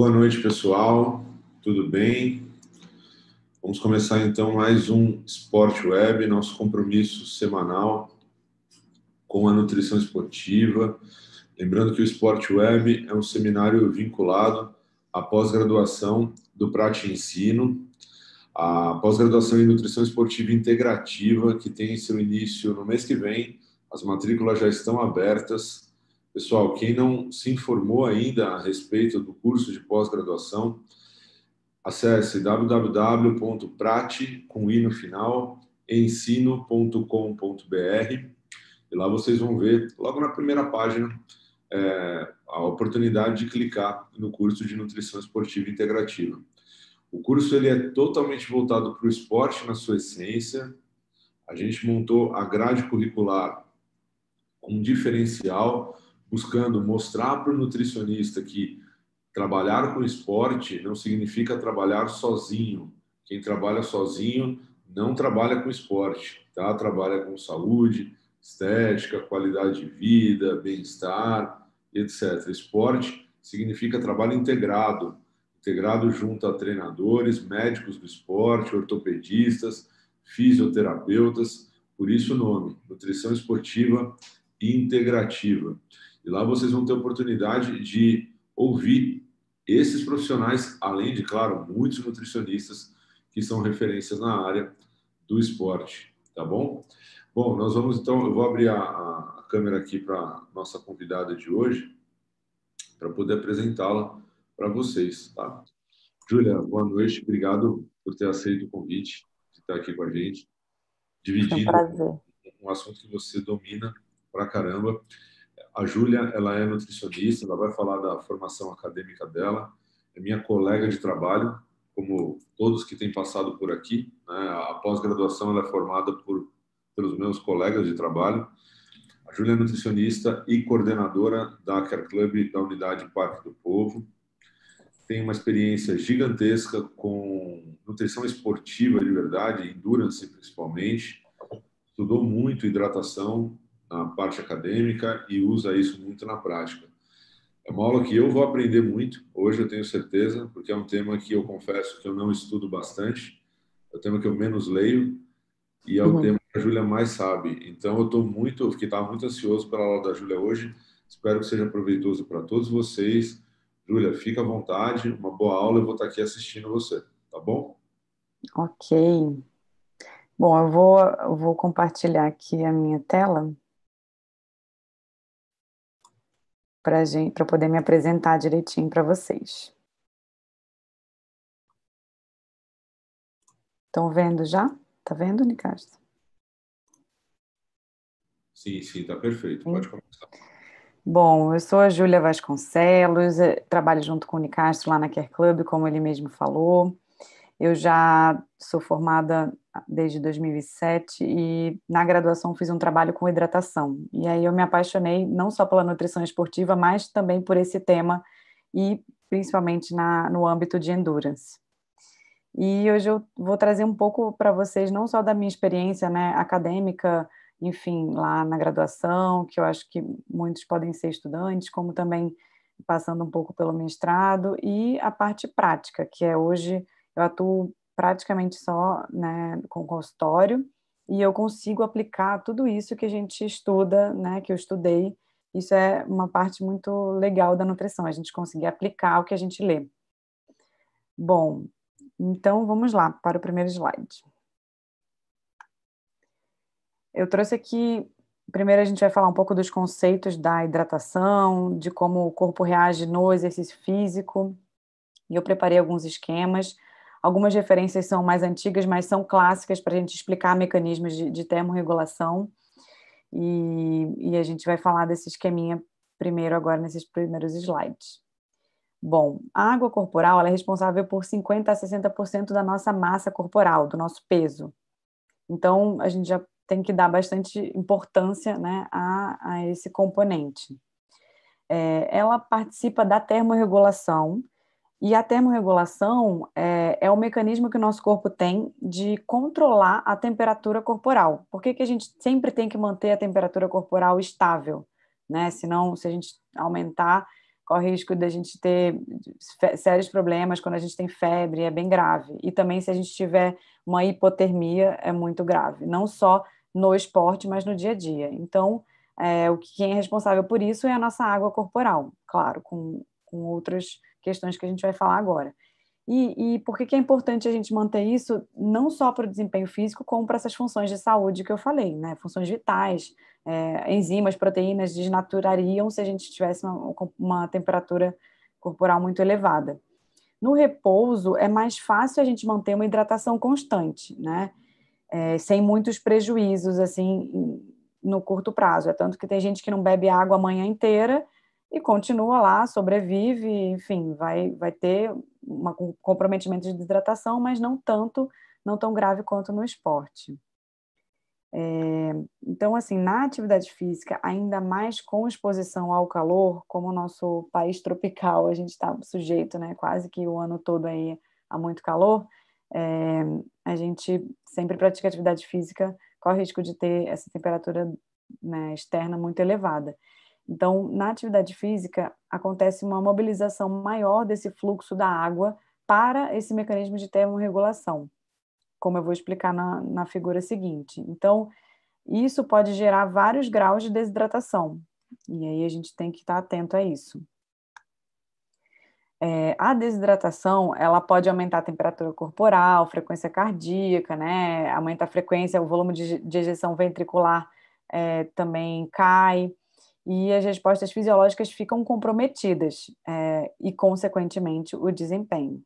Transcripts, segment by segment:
Boa noite, pessoal. Tudo bem? Vamos começar então mais um Esporte Web, nosso compromisso semanal com a nutrição esportiva. Lembrando que o Esporte Web é um seminário vinculado à pós-graduação do Prate Ensino, a pós-graduação em nutrição esportiva integrativa, que tem seu início no mês que vem. As matrículas já estão abertas Pessoal, quem não se informou ainda a respeito do curso de pós-graduação, acesse www.prate, com final, ensino.com.br e lá vocês vão ver, logo na primeira página, é, a oportunidade de clicar no curso de Nutrição Esportiva Integrativa. O curso ele é totalmente voltado para o esporte na sua essência. A gente montou a grade curricular com um diferencial buscando mostrar para o nutricionista que trabalhar com esporte não significa trabalhar sozinho. Quem trabalha sozinho não trabalha com esporte, tá? Trabalha com saúde, estética, qualidade de vida, bem-estar, etc. Esporte significa trabalho integrado, integrado junto a treinadores, médicos do esporte, ortopedistas, fisioterapeutas, por isso o nome, nutrição esportiva integrativa. E lá vocês vão ter oportunidade de ouvir esses profissionais, além de, claro, muitos nutricionistas que são referências na área do esporte, tá bom? Bom, nós vamos então, eu vou abrir a, a câmera aqui para nossa convidada de hoje, para poder apresentá-la para vocês, tá? Júlia, boa noite, obrigado por ter aceito o convite de estar aqui com a gente, dividindo é um, um assunto que você domina pra caramba a Júlia, ela é nutricionista, ela vai falar da formação acadêmica dela, é minha colega de trabalho, como todos que têm passado por aqui. Né? A pós-graduação ela é formada por, pelos meus colegas de trabalho. A Júlia é nutricionista e coordenadora da Care Club da Unidade Parque do Povo. Tem uma experiência gigantesca com nutrição esportiva de verdade, endurance principalmente. Estudou muito hidratação, na parte acadêmica e usa isso muito na prática. É uma aula que eu vou aprender muito, hoje eu tenho certeza, porque é um tema que eu confesso que eu não estudo bastante, é o um tema que eu menos leio e é o uhum. tema que a Júlia mais sabe. Então eu estou muito, que estava muito ansioso pela aula da Júlia hoje. Espero que seja proveitoso para todos vocês. Júlia, fica à vontade, uma boa aula, eu vou estar tá aqui assistindo você, tá bom? Ok. Bom, eu vou, eu vou compartilhar aqui a minha tela. para gente, para poder me apresentar direitinho para vocês. Estão vendo já? Tá vendo, Nicastro? Sim, sim, tá perfeito. Pode começar. Bom, eu sou a Júlia Vasconcelos, eh, trabalho junto com o Nicastro lá na Care Club, como ele mesmo falou. Eu já sou formada desde 2007 e na graduação fiz um trabalho com hidratação. E aí eu me apaixonei não só pela nutrição esportiva, mas também por esse tema e principalmente na, no âmbito de endurance. E hoje eu vou trazer um pouco para vocês não só da minha experiência né, acadêmica, enfim, lá na graduação, que eu acho que muitos podem ser estudantes, como também passando um pouco pelo mestrado e a parte prática, que é hoje eu atuo praticamente só né, com consultório, e eu consigo aplicar tudo isso que a gente estuda, né, que eu estudei. Isso é uma parte muito legal da nutrição, a gente conseguir aplicar o que a gente lê. Bom, então vamos lá para o primeiro slide. Eu trouxe aqui, primeiro a gente vai falar um pouco dos conceitos da hidratação, de como o corpo reage no exercício físico, e eu preparei alguns esquemas Algumas referências são mais antigas, mas são clássicas para a gente explicar mecanismos de, de termorregulação. E, e a gente vai falar desse esqueminha primeiro agora nesses primeiros slides. Bom, a água corporal é responsável por 50% a 60% da nossa massa corporal, do nosso peso. Então, a gente já tem que dar bastante importância né, a, a esse componente. É, ela participa da termorregulação, e a termorregulação é, é o mecanismo que o nosso corpo tem de controlar a temperatura corporal. Por que, que a gente sempre tem que manter a temperatura corporal estável? Né? Senão, se a gente aumentar, corre risco da gente ter sérios problemas quando a gente tem febre, é bem grave. E também se a gente tiver uma hipotermia, é muito grave. Não só no esporte, mas no dia a dia. Então, é, o que, quem é responsável por isso é a nossa água corporal, claro, com, com outras questões que a gente vai falar agora. E, e por que, que é importante a gente manter isso não só para o desempenho físico, como para essas funções de saúde que eu falei, né? Funções vitais, é, enzimas, proteínas desnaturariam se a gente tivesse uma, uma temperatura corporal muito elevada. No repouso, é mais fácil a gente manter uma hidratação constante, né? É, sem muitos prejuízos, assim, no curto prazo. É tanto que tem gente que não bebe água a manhã inteira e continua lá, sobrevive, enfim, vai, vai ter um comprometimento de desidratação, mas não tanto, não tão grave quanto no esporte. É, então, assim, na atividade física, ainda mais com exposição ao calor, como o nosso país tropical, a gente está sujeito, né, quase que o ano todo aí a muito calor, é, a gente sempre pratica atividade física, corre risco de ter essa temperatura né, externa muito elevada. Então, na atividade física, acontece uma mobilização maior desse fluxo da água para esse mecanismo de termorregulação, como eu vou explicar na, na figura seguinte. Então, isso pode gerar vários graus de desidratação, e aí a gente tem que estar atento a isso. É, a desidratação, ela pode aumentar a temperatura corporal, frequência cardíaca, né? Aumenta a frequência, o volume de, de ejeção ventricular é, também cai e as respostas fisiológicas ficam comprometidas é, e, consequentemente, o desempenho.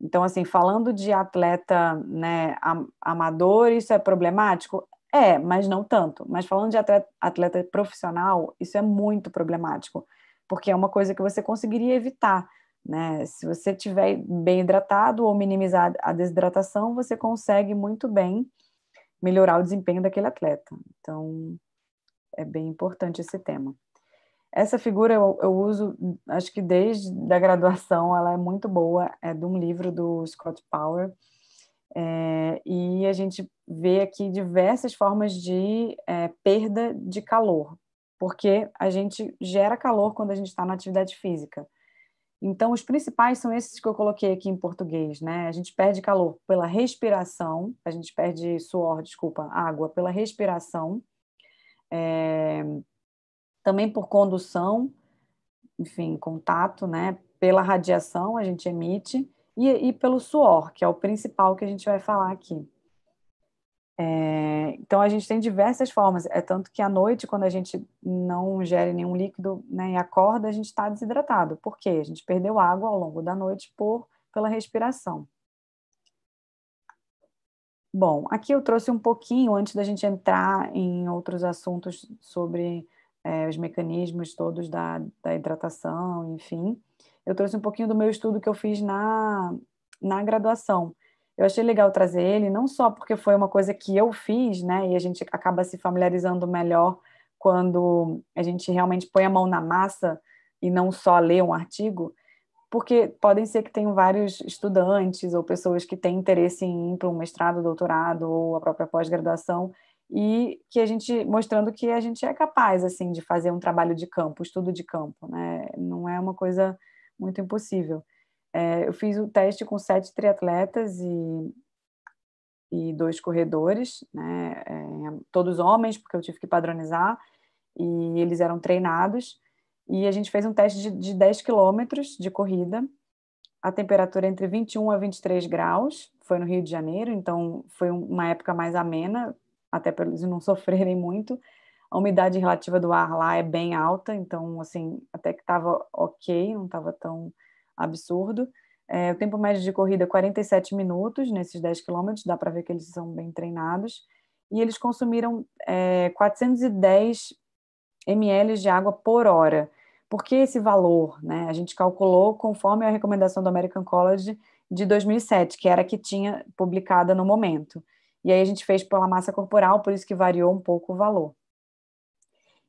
Então, assim, falando de atleta né, amador, isso é problemático? É, mas não tanto. Mas falando de atleta, atleta profissional, isso é muito problemático, porque é uma coisa que você conseguiria evitar. Né? Se você estiver bem hidratado ou minimizar a desidratação, você consegue muito bem melhorar o desempenho daquele atleta. Então, é bem importante esse tema. Essa figura eu, eu uso, acho que desde da graduação, ela é muito boa, é de um livro do Scott Power, é, e a gente vê aqui diversas formas de é, perda de calor, porque a gente gera calor quando a gente está na atividade física. Então, os principais são esses que eu coloquei aqui em português, né? A gente perde calor pela respiração, a gente perde suor, desculpa, água pela respiração, é, também por condução, enfim, contato, né? Pela radiação a gente emite e, e pelo suor, que é o principal que a gente vai falar aqui. É, então a gente tem diversas formas. É tanto que à noite, quando a gente não gere nenhum líquido né, e acorda, a gente está desidratado. Por quê? A gente perdeu água ao longo da noite por pela respiração. Bom, aqui eu trouxe um pouquinho, antes da gente entrar em outros assuntos sobre é, os mecanismos todos da, da hidratação, enfim, eu trouxe um pouquinho do meu estudo que eu fiz na, na graduação. Eu achei legal trazer ele, não só porque foi uma coisa que eu fiz, né, e a gente acaba se familiarizando melhor quando a gente realmente põe a mão na massa e não só lê um artigo, porque podem ser que tenham vários estudantes ou pessoas que têm interesse em ir para um mestrado, doutorado ou a própria pós-graduação e que a gente mostrando que a gente é capaz assim de fazer um trabalho de campo, estudo de campo, né? Não é uma coisa muito impossível. É, eu fiz o teste com sete triatletas e e dois corredores, né? É, todos homens porque eu tive que padronizar e eles eram treinados e a gente fez um teste de, de 10 quilômetros de corrida, a temperatura é entre 21 a 23 graus, foi no Rio de Janeiro, então foi uma época mais amena, até para eles não sofrerem muito. A umidade relativa do ar lá é bem alta, então, assim, até que estava ok, não estava tão absurdo. É, o tempo médio de corrida 47 é minutos nesses 10 quilômetros, dá para ver que eles são bem treinados. E eles consumiram é, 410 ml de água por hora. Por que esse valor? Né? A gente calculou conforme a recomendação do American College de 2007, que era a que tinha publicada no momento. E aí a gente fez pela massa corporal, por isso que variou um pouco o valor.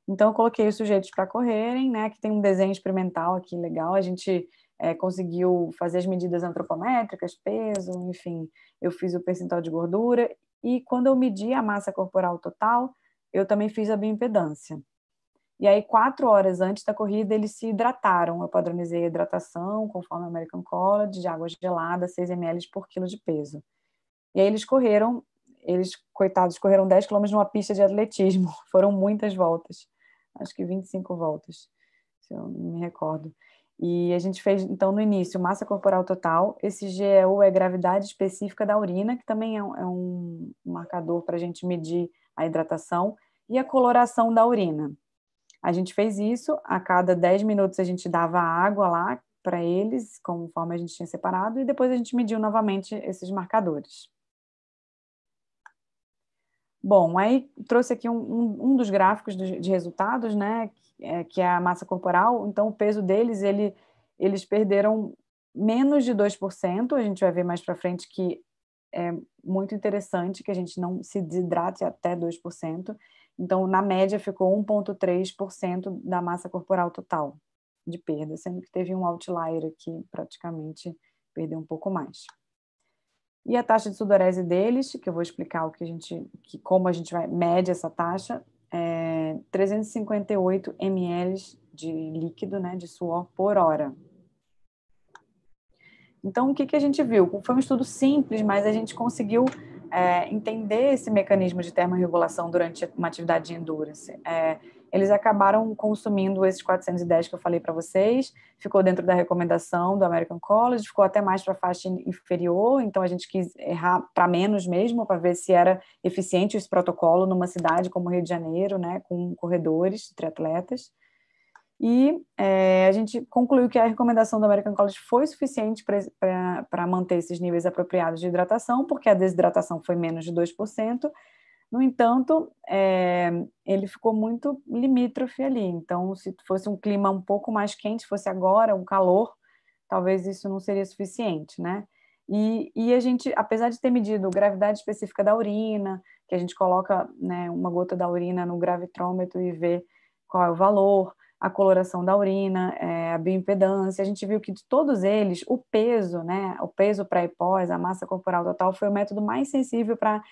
Então, eu coloquei os sujeitos para correrem, né? Que tem um desenho experimental aqui legal. A gente é, conseguiu fazer as medidas antropométricas, peso, enfim. Eu fiz o percentual de gordura. E quando eu medi a massa corporal total, eu também fiz a bioimpedância. E aí, quatro horas antes da corrida, eles se hidrataram. Eu padronizei a hidratação, conforme a American College, de água gelada, 6 ml por quilo de peso. E aí eles correram, eles, coitados, correram 10 quilômetros numa pista de atletismo. Foram muitas voltas, acho que 25 voltas, se eu me recordo. E a gente fez, então, no início, massa corporal total. Esse GEU é gravidade específica da urina, que também é um, é um marcador para a gente medir a hidratação, e a coloração da urina. A gente fez isso, a cada 10 minutos a gente dava água lá para eles, conforme a gente tinha separado, e depois a gente mediu novamente esses marcadores. Bom, aí trouxe aqui um, um, um dos gráficos de, de resultados, né, é, que é, a massa corporal. Então, o peso deles, ele, eles perderam menos de 2%. A gente vai ver mais para frente que é muito interessante que a gente não se desidrate até 2%. Então, na média, ficou 1,3% da massa corporal total de perda, sendo que teve um outlier aqui, praticamente perdeu um pouco mais. E a taxa de sudorese deles, que eu vou explicar o que a gente, que, como a gente vai mede essa taxa, é 358 ml de líquido, né, de suor por hora. Então, o que, que a gente viu? Foi um estudo simples, mas a gente conseguiu é, entender esse mecanismo de termorregulação durante uma atividade de endurance. É, eles acabaram consumindo esses 410 que eu falei para vocês, ficou dentro da recomendação do American College, ficou até mais para a faixa inferior, então a gente quis errar para menos mesmo, para ver se era eficiente esse protocolo numa cidade como Rio de Janeiro, né, com corredores, triatletas. E é, a gente concluiu que a recomendação do American College foi suficiente para manter esses níveis apropriados de hidratação, porque a desidratação foi menos de 2%. No entanto, é, ele ficou muito limítrofe ali. Então, se fosse um clima um pouco mais quente, fosse agora um calor, talvez isso não seria suficiente, né? E, e a gente, apesar de ter medido gravidade específica da urina, que a gente coloca né, uma gota da urina no gravitrômetro e vê qual é o valor, a coloração da urina, é, a bioimpedância. A gente viu que de todos eles, o peso, né, o peso pré e pós, a massa corporal total, foi o método mais sensível para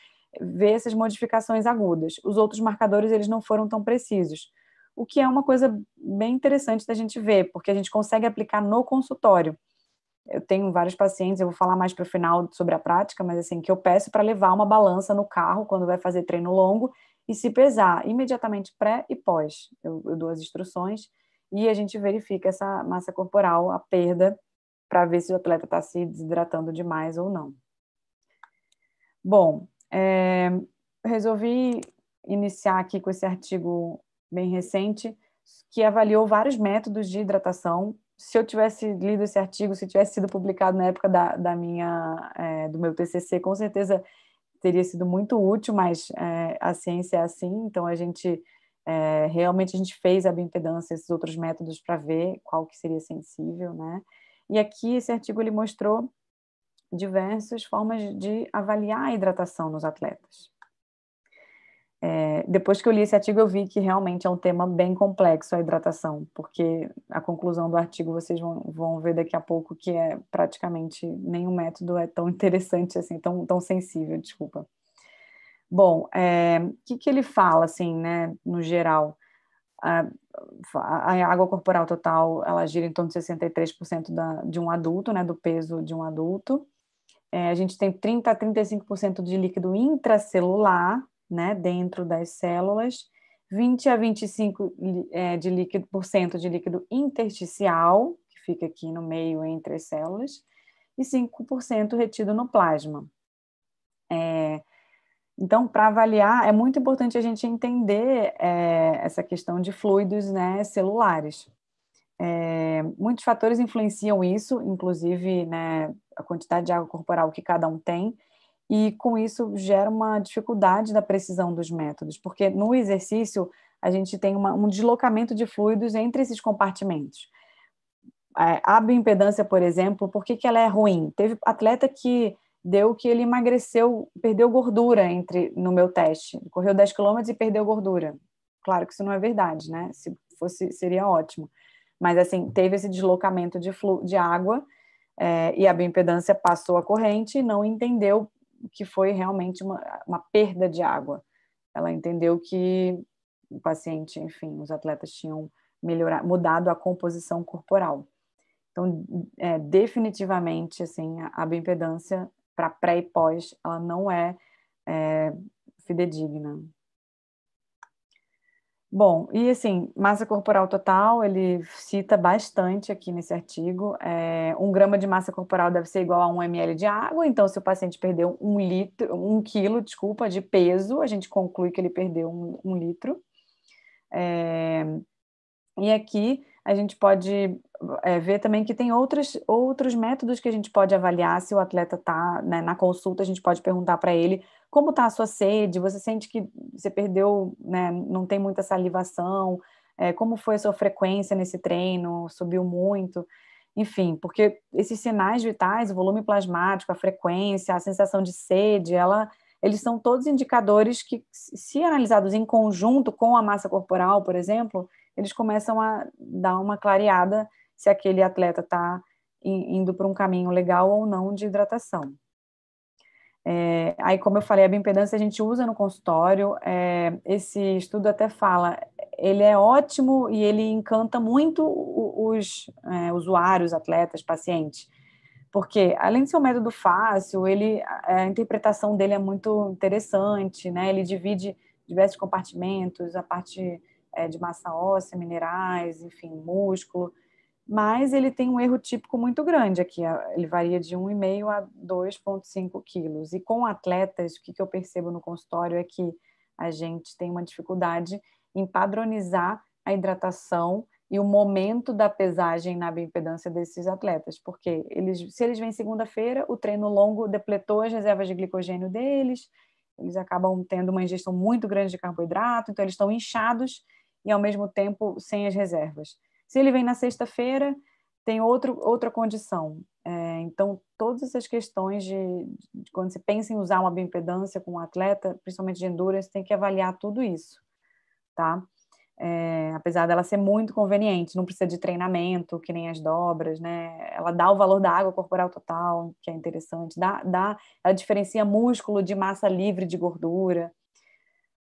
ver essas modificações agudas. Os outros marcadores, eles não foram tão precisos, o que é uma coisa bem interessante da gente ver, porque a gente consegue aplicar no consultório. Eu tenho vários pacientes, eu vou falar mais para o final sobre a prática, mas assim, que eu peço para levar uma balança no carro quando vai fazer treino longo e se pesar imediatamente pré e pós. Eu, eu dou as instruções e a gente verifica essa massa corporal, a perda, para ver se o atleta está se desidratando demais ou não. Bom, é, resolvi iniciar aqui com esse artigo bem recente que avaliou vários métodos de hidratação. Se eu tivesse lido esse artigo, se tivesse sido publicado na época da, da minha, é, do meu TCC, com certeza teria sido muito útil, mas é, a ciência é assim, então a gente é, realmente a gente fez a bioimpedância, esses outros métodos para ver qual que seria sensível, né? E aqui esse artigo ele mostrou diversas formas de avaliar a hidratação nos atletas. É, depois que eu li esse artigo, eu vi que realmente é um tema bem complexo a hidratação, porque a conclusão do artigo vocês vão, vão ver daqui a pouco que é praticamente nenhum método é tão interessante assim, tão, tão sensível, desculpa. Bom, o é, que, que ele fala, assim, né, no geral? A, a, água corporal total, ela gira em torno de 63% da, de um adulto, né, do peso de um adulto. É, a gente tem 30 a 35% de líquido intracelular, né, dentro das células, 20 a 25 é, de líquido, por cento de líquido intersticial, que fica aqui no meio entre as células, e 5% retido no plasma. É, então, para avaliar, é muito importante a gente entender é, essa questão de fluidos né, celulares. É, muitos fatores influenciam isso, inclusive né, a quantidade de água corporal que cada um tem, e com isso gera uma dificuldade da precisão dos métodos, porque no exercício a gente tem uma, um deslocamento de fluidos entre esses compartimentos. É, a bioimpedância, por exemplo, por que, que ela é ruim? Teve atleta que deu que ele emagreceu, perdeu gordura entre no meu teste. Correu 10 quilômetros e perdeu gordura. Claro que isso não é verdade, né? Se fosse, seria ótimo. Mas, assim, teve esse deslocamento de, flu, de água é, e a bioimpedância passou a corrente e não entendeu que foi realmente uma, uma perda de água. Ela entendeu que o paciente, enfim, os atletas tinham melhorado, mudado a composição corporal. Então, é, definitivamente, assim, a, a bioimpedância para pré e pós, ela não é, é fidedigna. Bom, e assim, massa corporal total, ele cita bastante aqui nesse artigo. É, um grama de massa corporal deve ser igual a um ml de água, então se o paciente perdeu um litro, um quilo, desculpa, de peso, a gente conclui que ele perdeu um, um litro. É, e aqui a gente pode é, ver também que tem outros, outros métodos que a gente pode avaliar se o atleta está né, na consulta, a gente pode perguntar para ele como está a sua sede, você sente que você perdeu, né, não tem muita salivação, é, como foi a sua frequência nesse treino, subiu muito, enfim, porque esses sinais vitais, o volume plasmático, a frequência, a sensação de sede, ela, eles são todos indicadores que, se analisados em conjunto com a massa corporal, por exemplo, eles começam a dar uma clareada se aquele atleta está indo para um caminho legal ou não de hidratação. É, aí, como eu falei, a bioimpedância a gente usa no consultório. É, esse estudo até fala, ele é ótimo e ele encanta muito os é, usuários, atletas, pacientes, porque além de ser um método fácil, ele a interpretação dele é muito interessante, né? Ele divide diversos compartimentos, a parte é, de massa óssea, minerais, enfim, músculo, mas ele tem um erro típico muito grande aqui, ele varia de 1,5 a 2,5 quilos. E com atletas, o que, eu percebo no consultório é que a gente tem uma dificuldade em padronizar a hidratação e o momento da pesagem na bioimpedância desses atletas, porque eles, se eles vêm segunda-feira, o treino longo depletou as reservas de glicogênio deles, eles acabam tendo uma ingestão muito grande de carboidrato, então eles estão inchados e, ao mesmo tempo, sem as reservas. Se ele vem na sexta-feira, tem outro, outra condição. É, então, todas essas questões de, de, quando você pensa em usar uma bioimpedância com um atleta, principalmente de endurance, tem que avaliar tudo isso, tá? É, apesar dela ser muito conveniente, não precisa de treinamento, que nem as dobras, né? Ela dá o valor da água corporal total, que é interessante, dá, dá, ela diferencia músculo de massa livre de gordura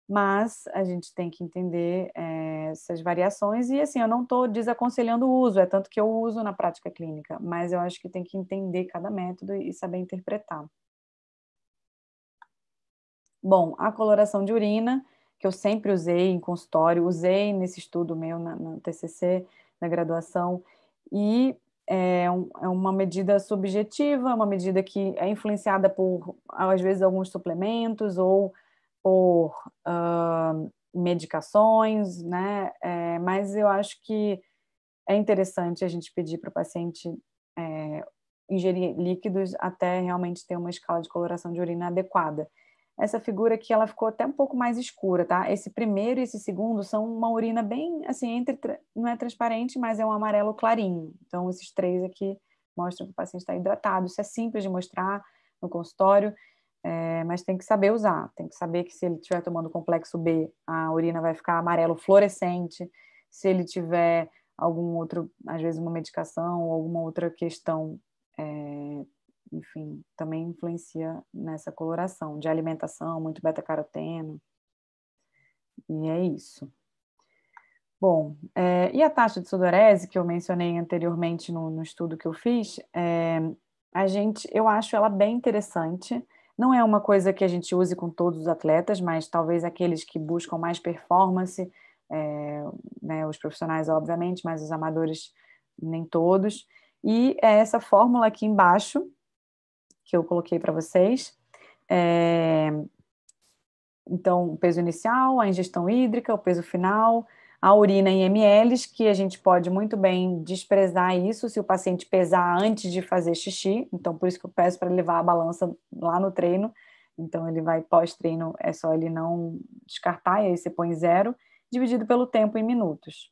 mas a gente tem que entender é, essas variações e assim eu não estou desaconselhando o uso, é tanto que eu uso na prática clínica, mas eu acho que tem que entender cada método e saber interpretar. Bom, a coloração de urina que eu sempre usei em consultório, usei nesse estudo meu na, na TCC, na graduação e é, um, é uma medida subjetiva, uma medida que é influenciada por às vezes alguns suplementos ou por uh, medicações, né? É, mas eu acho que é interessante a gente pedir para o paciente é, ingerir líquidos até realmente ter uma escala de coloração de urina adequada. Essa figura aqui, ela ficou até um pouco mais escura, tá? Esse primeiro e esse segundo são uma urina bem, assim, entre, não é transparente, mas é um amarelo clarinho. Então, esses três aqui mostram que o paciente está hidratado. Isso é simples de mostrar no consultório. É, mas tem que saber usar, tem que saber que se ele estiver tomando complexo B, a urina vai ficar amarelo fluorescente, se ele tiver algum outro, às vezes uma medicação ou alguma outra questão, é, enfim, também influencia nessa coloração, de alimentação, muito beta-caroteno, e é isso. Bom, é, e a taxa de sudorese que eu mencionei anteriormente no, no estudo que eu fiz, é, a gente, eu acho ela bem interessante, não é uma coisa que a gente use com todos os atletas, mas talvez aqueles que buscam mais performance, é, né, os profissionais, obviamente, mas os amadores nem todos. E é essa fórmula aqui embaixo, que eu coloquei para vocês. É, então, o peso inicial, a ingestão hídrica, o peso final, a urina em ml, que a gente pode muito bem desprezar isso se o paciente pesar antes de fazer xixi. Então, por isso que eu peço para levar a balança lá no treino. Então, ele vai pós-treino, é só ele não descartar, e aí você põe zero, dividido pelo tempo em minutos.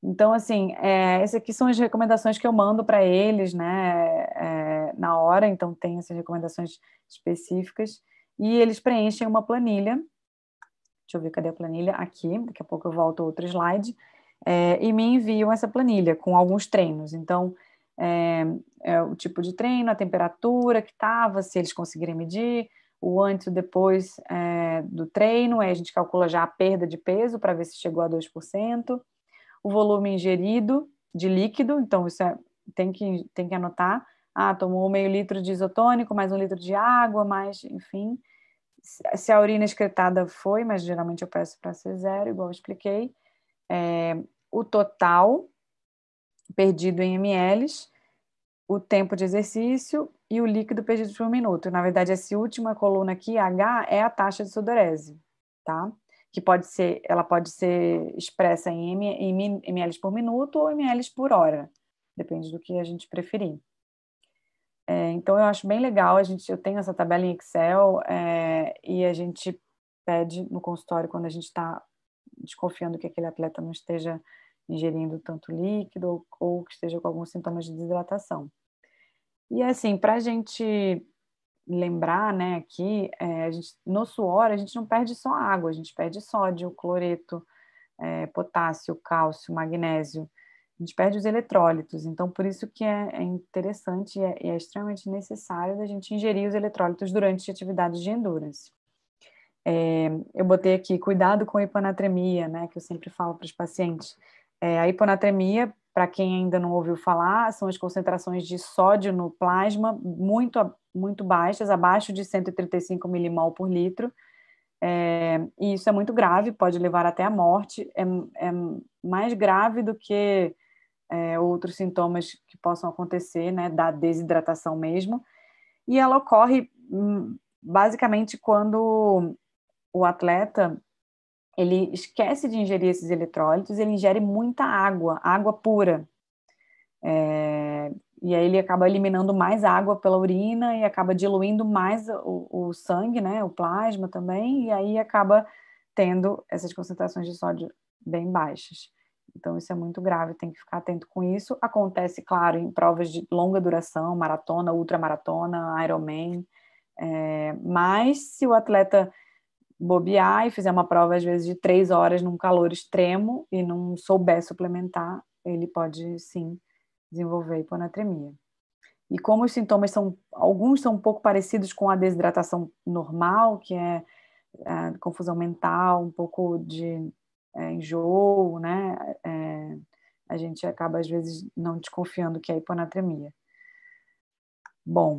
Então, assim, é, essas aqui são as recomendações que eu mando para eles, né, é, na hora. Então, tem essas recomendações específicas. E eles preenchem uma planilha Deixa eu ver, cadê a planilha? Aqui, daqui a pouco eu volto outro slide. É, e me enviam essa planilha com alguns treinos. Então, é, é o tipo de treino, a temperatura que estava, se eles conseguirem medir, o antes e depois é, do treino. Aí a gente calcula já a perda de peso para ver se chegou a 2%. O volume ingerido de líquido, então isso é, tem, que, tem que anotar. Ah, tomou meio litro de isotônico, mais um litro de água, mais, enfim se a urina excretada foi, mas geralmente eu peço para ser zero, igual eu expliquei, é, o total perdido em ml, o tempo de exercício e o líquido perdido por minuto. Na verdade, essa última coluna aqui, H, é a taxa de sudorese, tá? Que pode ser, ela pode ser expressa em ml por minuto ou ml por hora, depende do que a gente preferir. É, então eu acho bem legal, a gente, eu tenho essa tabela em Excel é, e a gente pede no consultório quando a gente está desconfiando que aquele atleta não esteja ingerindo tanto líquido ou, ou que esteja com alguns sintomas de desidratação. E assim, para a gente lembrar, né, aqui, é, gente, no suor a gente não perde só água, a gente perde sódio, cloreto, é, potássio, cálcio, magnésio a gente perde os eletrólitos. Então, por isso que é, é interessante e é, é, extremamente necessário a gente ingerir os eletrólitos durante atividades de endurance. É, eu botei aqui, cuidado com a hiponatremia, né, que eu sempre falo para os pacientes. É, a hiponatremia, para quem ainda não ouviu falar, são as concentrações de sódio no plasma muito, muito baixas, abaixo de 135 milimol por litro, é, e isso é muito grave, pode levar até a morte. É, é, mais grave do que é, outros sintomas que possam acontecer, né, da desidratação mesmo. E ela ocorre hum, basicamente quando o atleta ele esquece de ingerir esses eletrólitos, ele ingere muita água, água pura. É, e aí ele acaba eliminando mais água pela urina e acaba diluindo mais o, o, sangue, né, o plasma também, e aí acaba tendo essas concentrações de sódio bem baixas. Então, isso é muito grave, tem que ficar atento com isso. Acontece, claro, em provas de longa duração, maratona, ultramaratona, Ironman, é, mas se o atleta bobear e fizer uma prova, às vezes, de três horas num calor extremo e não souber suplementar, ele pode, sim, desenvolver hiponatremia. E como os sintomas são, alguns são um pouco parecidos com a desidratação normal, que é, é confusão mental, um pouco de é, enjoo, né? É, a gente acaba, às vezes, não desconfiando que é hiponatremia. Bom,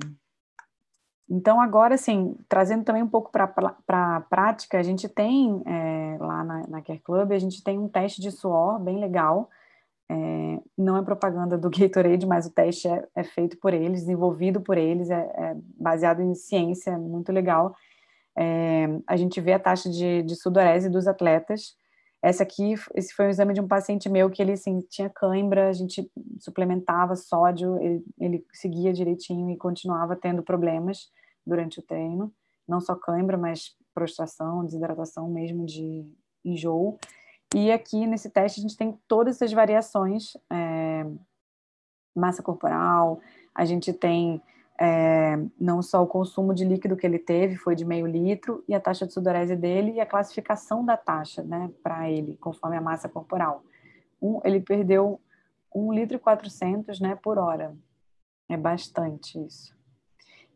então agora, assim, trazendo também um pouco para a prática, a gente tem é, lá na, na Care Club, a gente tem um teste de suor bem legal, é, não é propaganda do Gatorade, mas o teste é, é feito por eles, desenvolvido por eles, é, é baseado em ciência, é muito legal. É, a gente vê a taxa de, de sudorese dos atletas essa aqui, esse foi um exame de um paciente meu que ele assim, tinha cãibra, a gente suplementava sódio, ele, ele seguia direitinho e continuava tendo problemas durante o treino, não só cãibra, mas prostração, desidratação mesmo de enjoo. E aqui nesse teste a gente tem todas essas variações, é, massa corporal, a gente tem é, não só o consumo de líquido que ele teve foi de meio litro e a taxa de sudorese dele e a classificação da taxa, né, para ele, conforme a massa corporal. Um, ele perdeu 1 litro e 400, né, por hora. É bastante isso.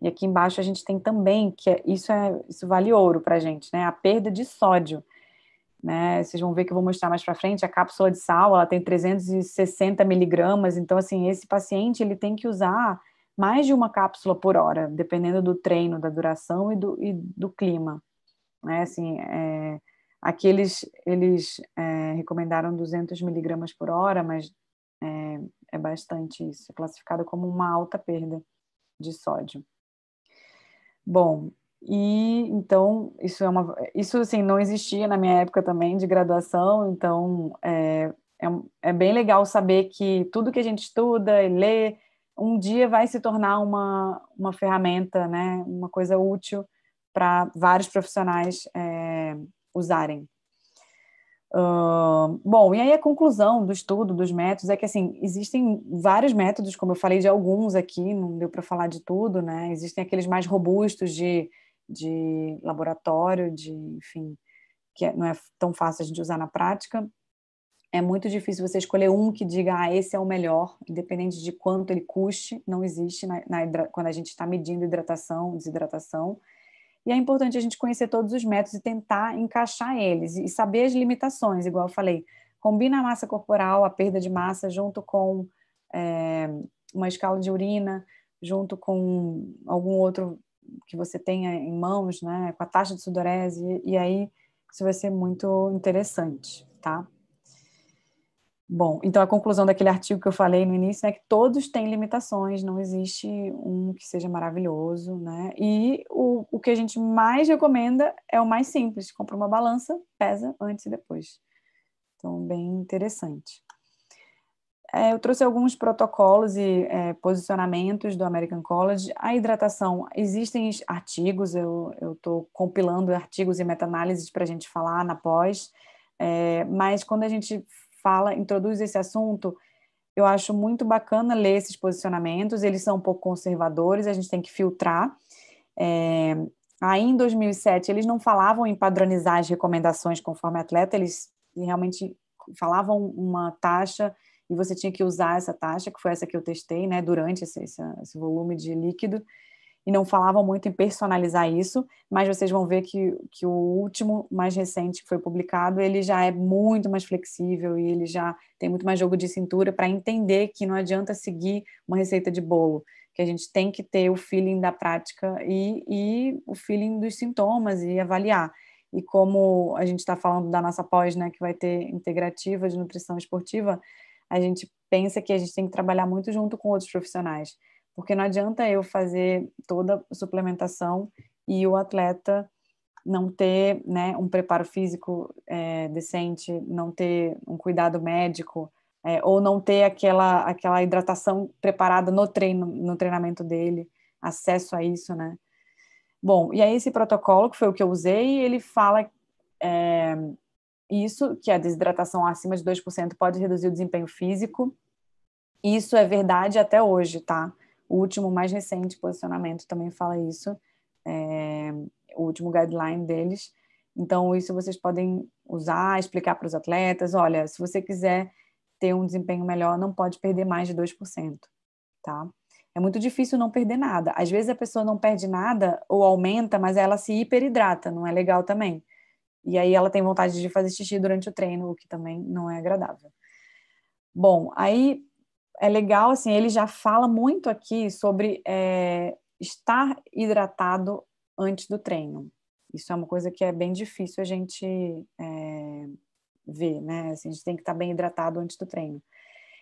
E aqui embaixo a gente tem também que é, isso é isso vale ouro para gente, né? A perda de sódio, né? Vocês vão ver que eu vou mostrar mais para frente. A cápsula de sal, ela tem 360 miligramas. Então assim, esse paciente ele tem que usar mais de uma cápsula por hora, dependendo do treino, da duração e do, e do clima. Né? Assim, é, aqui eles, eles é, recomendaram 200 miligramas por hora, mas é, é bastante isso, é classificado como uma alta perda de sódio. Bom, e então isso é uma, isso assim não existia na minha época também de graduação, então é, é, é bem legal saber que tudo que a gente estuda e lê um dia vai se tornar uma, uma ferramenta, né, uma coisa útil para vários profissionais é, usarem. Uh, bom, e aí a conclusão do estudo dos métodos é que assim existem vários métodos, como eu falei de alguns aqui, não deu para falar de tudo, né? Existem aqueles mais robustos de, de laboratório, de enfim, que é, não é tão fácil de usar na prática é muito difícil você escolher um que diga, ah, esse é o melhor, independente de quanto ele custe, não existe na, na quando a gente está medindo hidratação, desidratação. E é importante a gente conhecer todos os métodos e tentar encaixar eles e saber as limitações, igual eu falei. Combina a massa corporal, a perda de massa, junto com é, uma escala de urina, junto com algum outro que você tenha em mãos, né, com a taxa de sudorese, e aí isso vai ser muito interessante, tá? Bom, então a conclusão daquele artigo que eu falei no início é que todos têm limitações, não existe um que seja maravilhoso, né? E o, o que a gente mais recomenda é o mais simples: compra uma balança, pesa antes e depois. Então, bem interessante. É, eu trouxe alguns protocolos e é, posicionamentos do American College. A hidratação, existem artigos, eu estou compilando artigos e meta-análises para a gente falar na pós, é, mas quando a gente fala, introduz esse assunto, eu acho muito bacana ler esses posicionamentos, eles são um pouco conservadores, a gente tem que filtrar. É, aí em 2007 eles não falavam em padronizar as recomendações conforme atleta, eles realmente falavam uma taxa e você tinha que usar essa taxa, que foi essa que eu testei, né, durante esse, esse, esse volume de líquido e não falavam muito em personalizar isso, mas vocês vão ver que, que o último, mais recente, que foi publicado, ele já é muito mais flexível e ele já tem muito mais jogo de cintura para entender que não adianta seguir uma receita de bolo, que a gente tem que ter o feeling da prática e, e o feeling dos sintomas e avaliar. E como a gente está falando da nossa pós, né, que vai ter integrativa de nutrição esportiva, a gente pensa que a gente tem que trabalhar muito junto com outros profissionais. Porque não adianta eu fazer toda a suplementação e o atleta não ter né, um preparo físico é, decente, não ter um cuidado médico, é, ou não ter aquela, aquela hidratação preparada no treino, no treinamento dele, acesso a isso, né? Bom, e aí esse protocolo, que foi o que eu usei, ele fala é, isso, que a desidratação acima de 2% pode reduzir o desempenho físico. Isso é verdade até hoje, tá? O último, mais recente posicionamento também fala isso, é, o último guideline deles. Então, isso vocês podem usar, explicar para os atletas: olha, se você quiser ter um desempenho melhor, não pode perder mais de 2%, tá? É muito difícil não perder nada. Às vezes a pessoa não perde nada ou aumenta, mas ela se hiperidrata, não é legal também. E aí ela tem vontade de fazer xixi durante o treino, o que também não é agradável. Bom, aí é legal, assim, ele já fala muito aqui sobre é, estar hidratado antes do treino. Isso é uma coisa que é bem difícil a gente é, ver, né? Assim, a gente tem que estar bem hidratado antes do treino.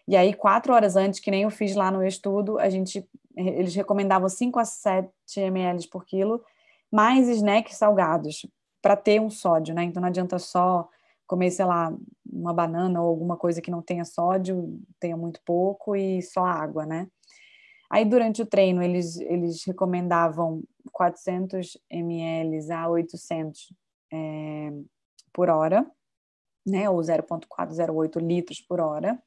E aí, quatro horas antes, que nem eu fiz lá no estudo, a gente, eles recomendavam 5 a 7 ml por quilo, mais snacks salgados, para ter um sódio, né? Então não adianta só comer, sei lá, uma banana ou alguma coisa que não tenha sódio, tenha muito pouco e só água, né? Aí durante o treino eles, eles recomendavam 400 ml a 800 é, por hora, né? Ou 0,408 litros por hora.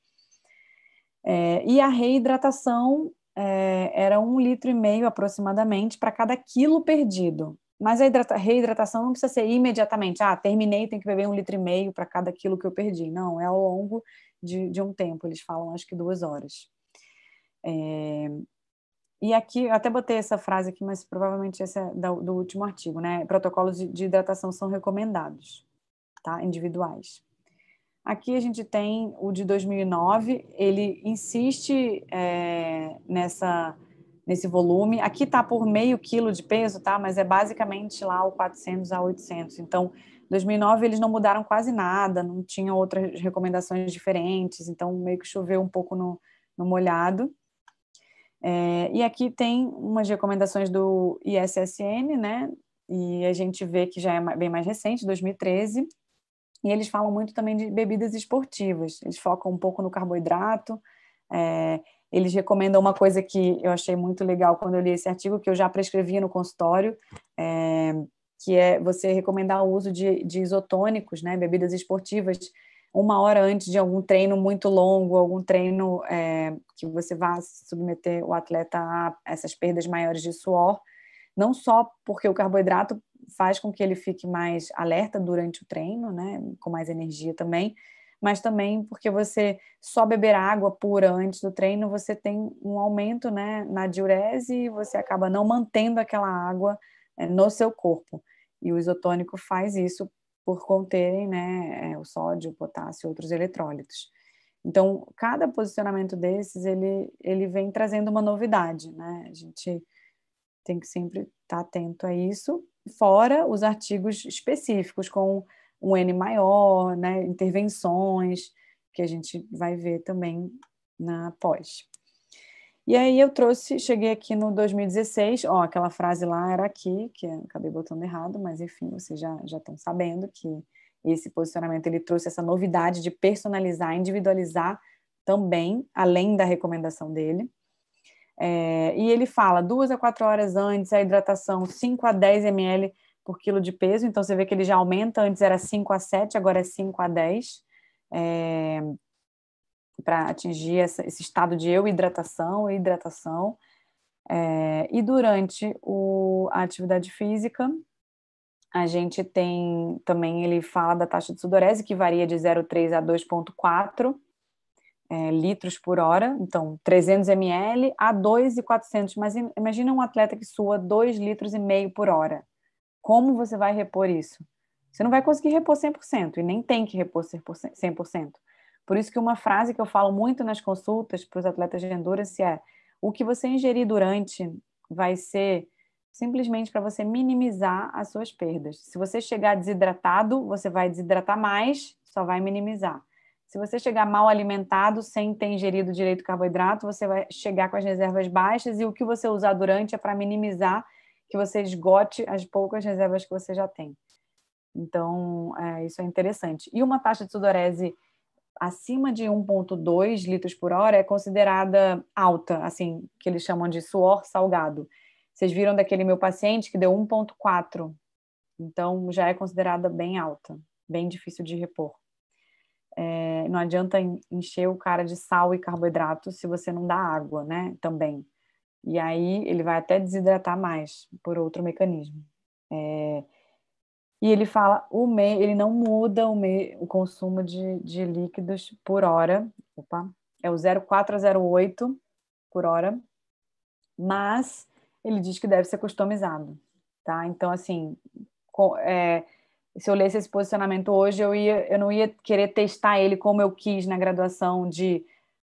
É, e a reidratação é, era um litro e meio aproximadamente para cada quilo perdido. Mas a reidratação não precisa ser imediatamente, ah, terminei, tem que beber um litro e meio para cada quilo que eu perdi. Não, é ao longo de, de um tempo, eles falam acho que duas horas. É... E aqui, até botei essa frase aqui, mas provavelmente essa é do, do último artigo, né? Protocolos de, de hidratação são recomendados, tá? Individuais. Aqui a gente tem o de 2009, ele insiste é, nessa nesse volume. Aqui está por meio quilo de peso, tá? Mas é basicamente lá o 400 a 800. Então, 2009 eles não mudaram quase nada, não tinham outras recomendações diferentes, então meio que choveu um pouco no, no molhado. É, e aqui tem umas recomendações do ISSN, né? E a gente vê que já é bem mais recente, 2013. E eles falam muito também de bebidas esportivas. Eles focam um pouco no carboidrato, é, eles recomendam uma coisa que eu achei muito legal quando eu li esse artigo, que eu já prescrevi no consultório, é, que é você recomendar o uso de, de isotônicos, né, bebidas esportivas, uma hora antes de algum treino muito longo, algum treino é, que você vá submeter o atleta a essas perdas maiores de suor, não só porque o carboidrato faz com que ele fique mais alerta durante o treino, né, com mais energia também, mas também porque você só beber água pura antes do treino, você tem um aumento né, na diurese e você acaba não mantendo aquela água eh, no seu corpo. E o isotônico faz isso por conterem né, eh, o sódio, o potássio e outros eletrólitos. Então, cada posicionamento desses, ele, ele vem trazendo uma novidade, né? A gente tem que sempre estar tá atento a isso, fora os artigos específicos com um N maior, né? intervenções, que a gente vai ver também na pós. E aí eu trouxe, cheguei aqui no 2016, ó, aquela frase lá era aqui, que acabei botando errado, mas enfim, vocês já, já estão sabendo que esse posicionamento ele trouxe essa novidade de personalizar, individualizar também, além da recomendação dele. É, e ele fala duas a quatro horas antes a hidratação, 5 a 10 ml por quilo de peso, então você vê que ele já aumenta, antes era 5 a 7, agora é 5 a 10, é, para atingir essa, esse estado de eu hidratação e hidratação. É, e durante o, a atividade física, a gente tem também, ele fala da taxa de sudorese, que varia de 0,3 a 2,4 é, litros por hora, então 300 ml a 2,400. Mas imagina um atleta que sua 2 litros e meio por hora. Como você vai repor isso? Você não vai conseguir repor 100% e nem tem que repor 100%. Por isso que uma frase que eu falo muito nas consultas para os atletas de endurance é: o que você ingerir durante vai ser simplesmente para você minimizar as suas perdas. Se você chegar desidratado, você vai desidratar mais, só vai minimizar. Se você chegar mal alimentado, sem ter ingerido direito carboidrato, você vai chegar com as reservas baixas e o que você usar durante é para minimizar que você esgote as poucas reservas que você já tem. Então, é, isso é interessante. E uma taxa de sudorese acima de 1,2 litros por hora é considerada alta, assim, que eles chamam de suor salgado. Vocês viram daquele meu paciente que deu 1,4. Então, já é considerada bem alta, bem difícil de repor. É, não adianta encher o cara de sal e carboidrato se você não dá água, né? Também. E aí ele vai até desidratar mais por outro mecanismo. É... E ele fala, o me... ele não muda o, me... o consumo de, de líquidos por hora. Opa, é o 08 por hora, mas ele diz que deve ser customizado, tá? Então, assim, com, é, se eu lesse esse posicionamento hoje, eu, ia, eu não ia querer testar ele como eu quis na graduação de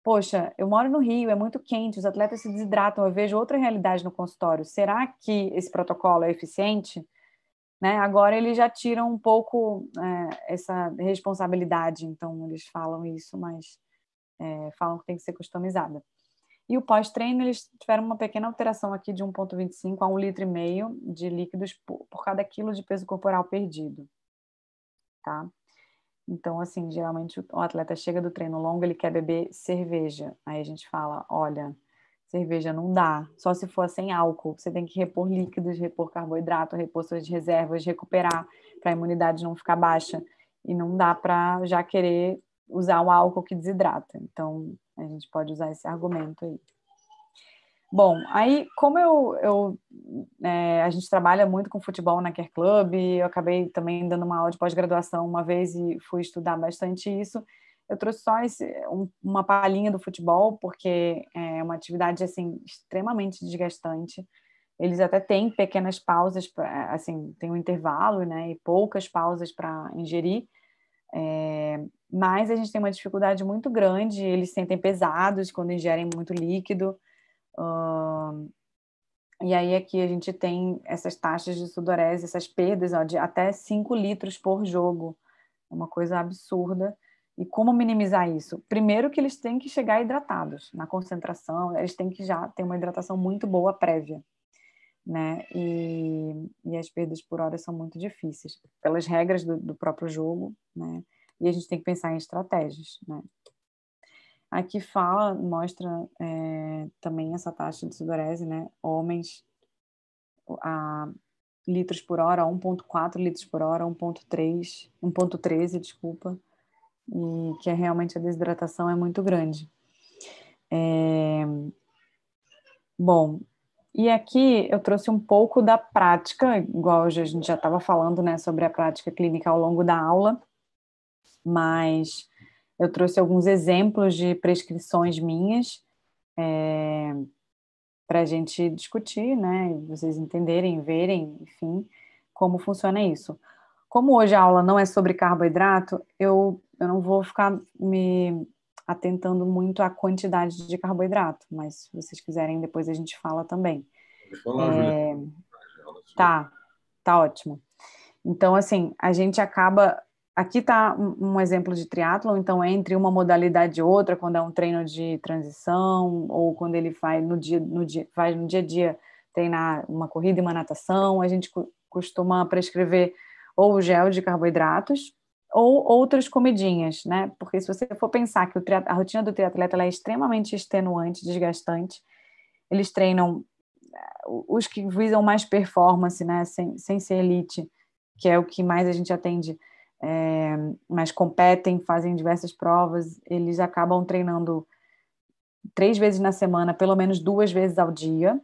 poxa, eu moro no Rio, é muito quente, os atletas se desidratam, eu vejo outra realidade no consultório. Será que esse protocolo é eficiente? Né? Agora eles já tiram um pouco é, essa responsabilidade, então eles falam isso, mas é, falam que tem que ser customizada. E o pós-treino, eles tiveram uma pequena alteração aqui de 1,25 a 1,5 litro de líquidos por, por cada quilo de peso corporal perdido. Tá? Então, assim, geralmente o atleta chega do treino longo, ele quer beber cerveja. Aí a gente fala: olha, cerveja não dá, só se for sem álcool. Você tem que repor líquidos, repor carboidrato, repor suas reservas, recuperar para a imunidade não ficar baixa. E não dá para já querer usar o álcool que desidrata. Então, a gente pode usar esse argumento aí. Bom, aí como eu, eu é, a gente trabalha muito com futebol na Care Club, eu acabei também dando uma aula de pós-graduação uma vez e fui estudar bastante isso. Eu trouxe só esse, um, uma palhinha do futebol porque é uma atividade assim extremamente desgastante. Eles até têm pequenas pausas, pra, assim tem um intervalo, né, e poucas pausas para ingerir. É, mas a gente tem uma dificuldade muito grande. Eles sentem pesados quando ingerem muito líquido. Uh, e aí aqui a gente tem essas taxas de sudorese, essas perdas ó, de até 5 litros por jogo. É uma coisa absurda. E como minimizar isso? Primeiro que eles têm que chegar hidratados na concentração, eles têm que já ter uma hidratação muito boa prévia. Né? E, e as perdas por hora são muito difíceis, pelas regras do, do próprio jogo, né? E a gente tem que pensar em estratégias, né? Aqui fala, mostra é, também essa taxa de sudorese, né? Homens a litros por hora, 1.4 litros por hora, 1.3, 1.13, desculpa, e que é realmente a desidratação é muito grande. É... Bom, e aqui eu trouxe um pouco da prática, igual a gente já estava falando, né, sobre a prática clínica ao longo da aula, mas eu trouxe alguns exemplos de prescrições minhas é, para a gente discutir, né? vocês entenderem, verem, enfim, como funciona isso. Como hoje a aula não é sobre carboidrato, eu, eu não vou ficar me atentando muito à quantidade de carboidrato, mas se vocês quiserem, depois a gente fala também. Falar, é... Tá, tá ótimo. Então, assim, a gente acaba Aqui está um, exemplo de triatlon, então é entre uma modalidade e outra, quando é um treino de transição, ou quando ele faz no dia, no dia, faz no dia a dia treinar uma corrida e uma natação, a gente costuma prescrever ou gel de carboidratos ou outras comidinhas, né? Porque se você for pensar que a rotina do triatleta é extremamente extenuante, desgastante, eles treinam eh, os que visam mais performance, né? Sem, sem ser elite, que é o que mais a gente atende é, mas competem, fazem diversas provas, eles acabam treinando três vezes na semana, pelo menos duas vezes ao dia,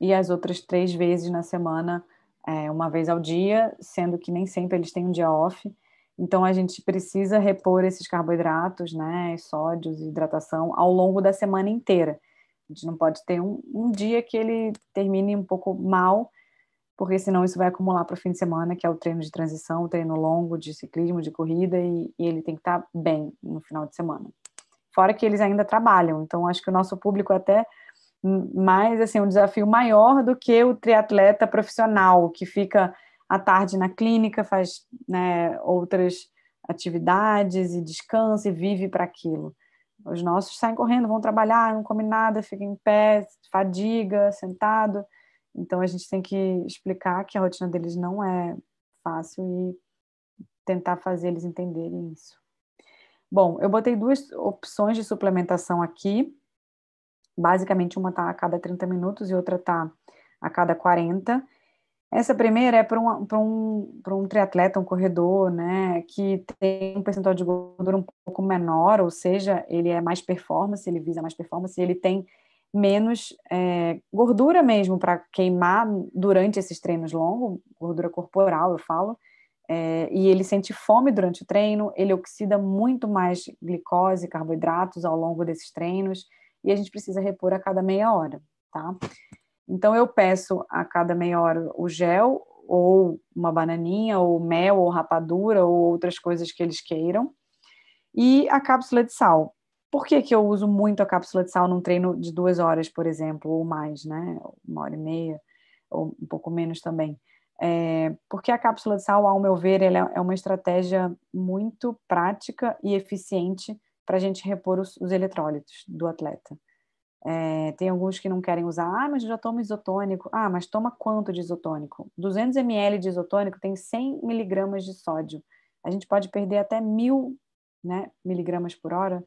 e as outras três vezes na semana, é, uma vez ao dia, sendo que nem sempre eles têm um dia off. Então a gente precisa repor esses carboidratos, né, sódios, hidratação ao longo da semana inteira. A gente não pode ter um, um dia que ele termine um pouco mal porque senão isso vai acumular para o fim de semana, que é o treino de transição, o treino longo de ciclismo, de corrida, e, e ele tem que estar tá bem no final de semana. Fora que eles ainda trabalham, então acho que o nosso público é até mais assim um desafio maior do que o triatleta profissional que fica à tarde na clínica, faz né, outras atividades e descansa e vive para aquilo. Os nossos saem correndo, vão trabalhar, não comem nada, ficam em pé, fadiga, sentado. Então a gente tem que explicar que a rotina deles não é fácil e tentar fazer eles entenderem isso. Bom, eu botei duas opções de suplementação aqui. Basicamente, uma está a cada 30 minutos e outra está a cada 40. Essa primeira é para um, um, um triatleta, um corredor, né, que tem um percentual de gordura um pouco menor, ou seja, ele é mais performance, ele visa mais performance, ele tem menos é, gordura mesmo para queimar durante esses treinos longos, gordura corporal, eu falo. É, e ele sente fome durante o treino, ele oxida muito mais glicose e carboidratos ao longo desses treinos, e a gente precisa repor a cada meia hora, tá? Então eu peço a cada meia hora o gel, ou uma bananinha, ou mel, ou rapadura, ou outras coisas que eles queiram, e a cápsula de sal. Por que, que eu uso muito a cápsula de sal num treino de duas horas, por exemplo, ou mais, né? Uma hora e meia, ou um pouco menos também. É, porque a cápsula de sal, ao meu ver, é uma estratégia muito prática e eficiente para a gente repor os, os, eletrólitos do atleta. É, tem alguns que não querem usar, ah, mas eu já tomo isotônico. Ah, mas toma quanto de isotônico? 200 ml de isotônico tem 100 miligramas de sódio. A gente pode perder até mil, né, miligramas por hora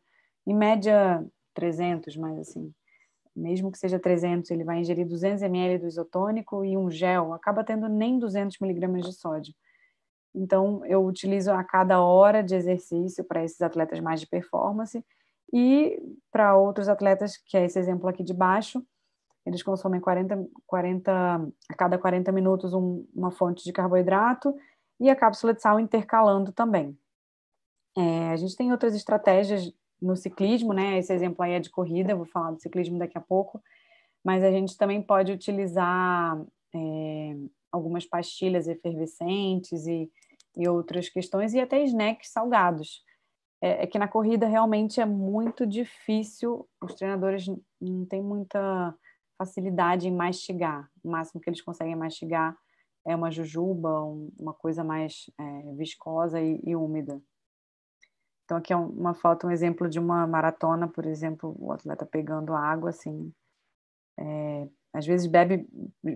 em média 300, mas assim, mesmo que seja 300, ele vai ingerir 200 ml do isotônico e um gel, acaba tendo nem 200 miligramas de sódio. Então, eu utilizo a cada hora de exercício para esses atletas mais de performance e para outros atletas, que é esse exemplo aqui de baixo, eles consomem 40, 40 a cada 40 minutos um, uma fonte de carboidrato e a cápsula de sal intercalando também. É, a gente tem outras estratégias no ciclismo, né? Esse exemplo aí é de corrida, vou falar do ciclismo daqui a pouco, mas a gente também pode utilizar é, algumas pastilhas efervescentes e, e outras questões, e até snacks salgados. É, é, que na corrida realmente é muito difícil, os treinadores não têm muita facilidade em mastigar, o máximo que eles conseguem mastigar é uma jujuba, um, uma coisa mais é, viscosa e, e úmida. Então, aqui é uma foto, um exemplo de uma maratona, por exemplo, o atleta pegando água, assim. É, às vezes bebe,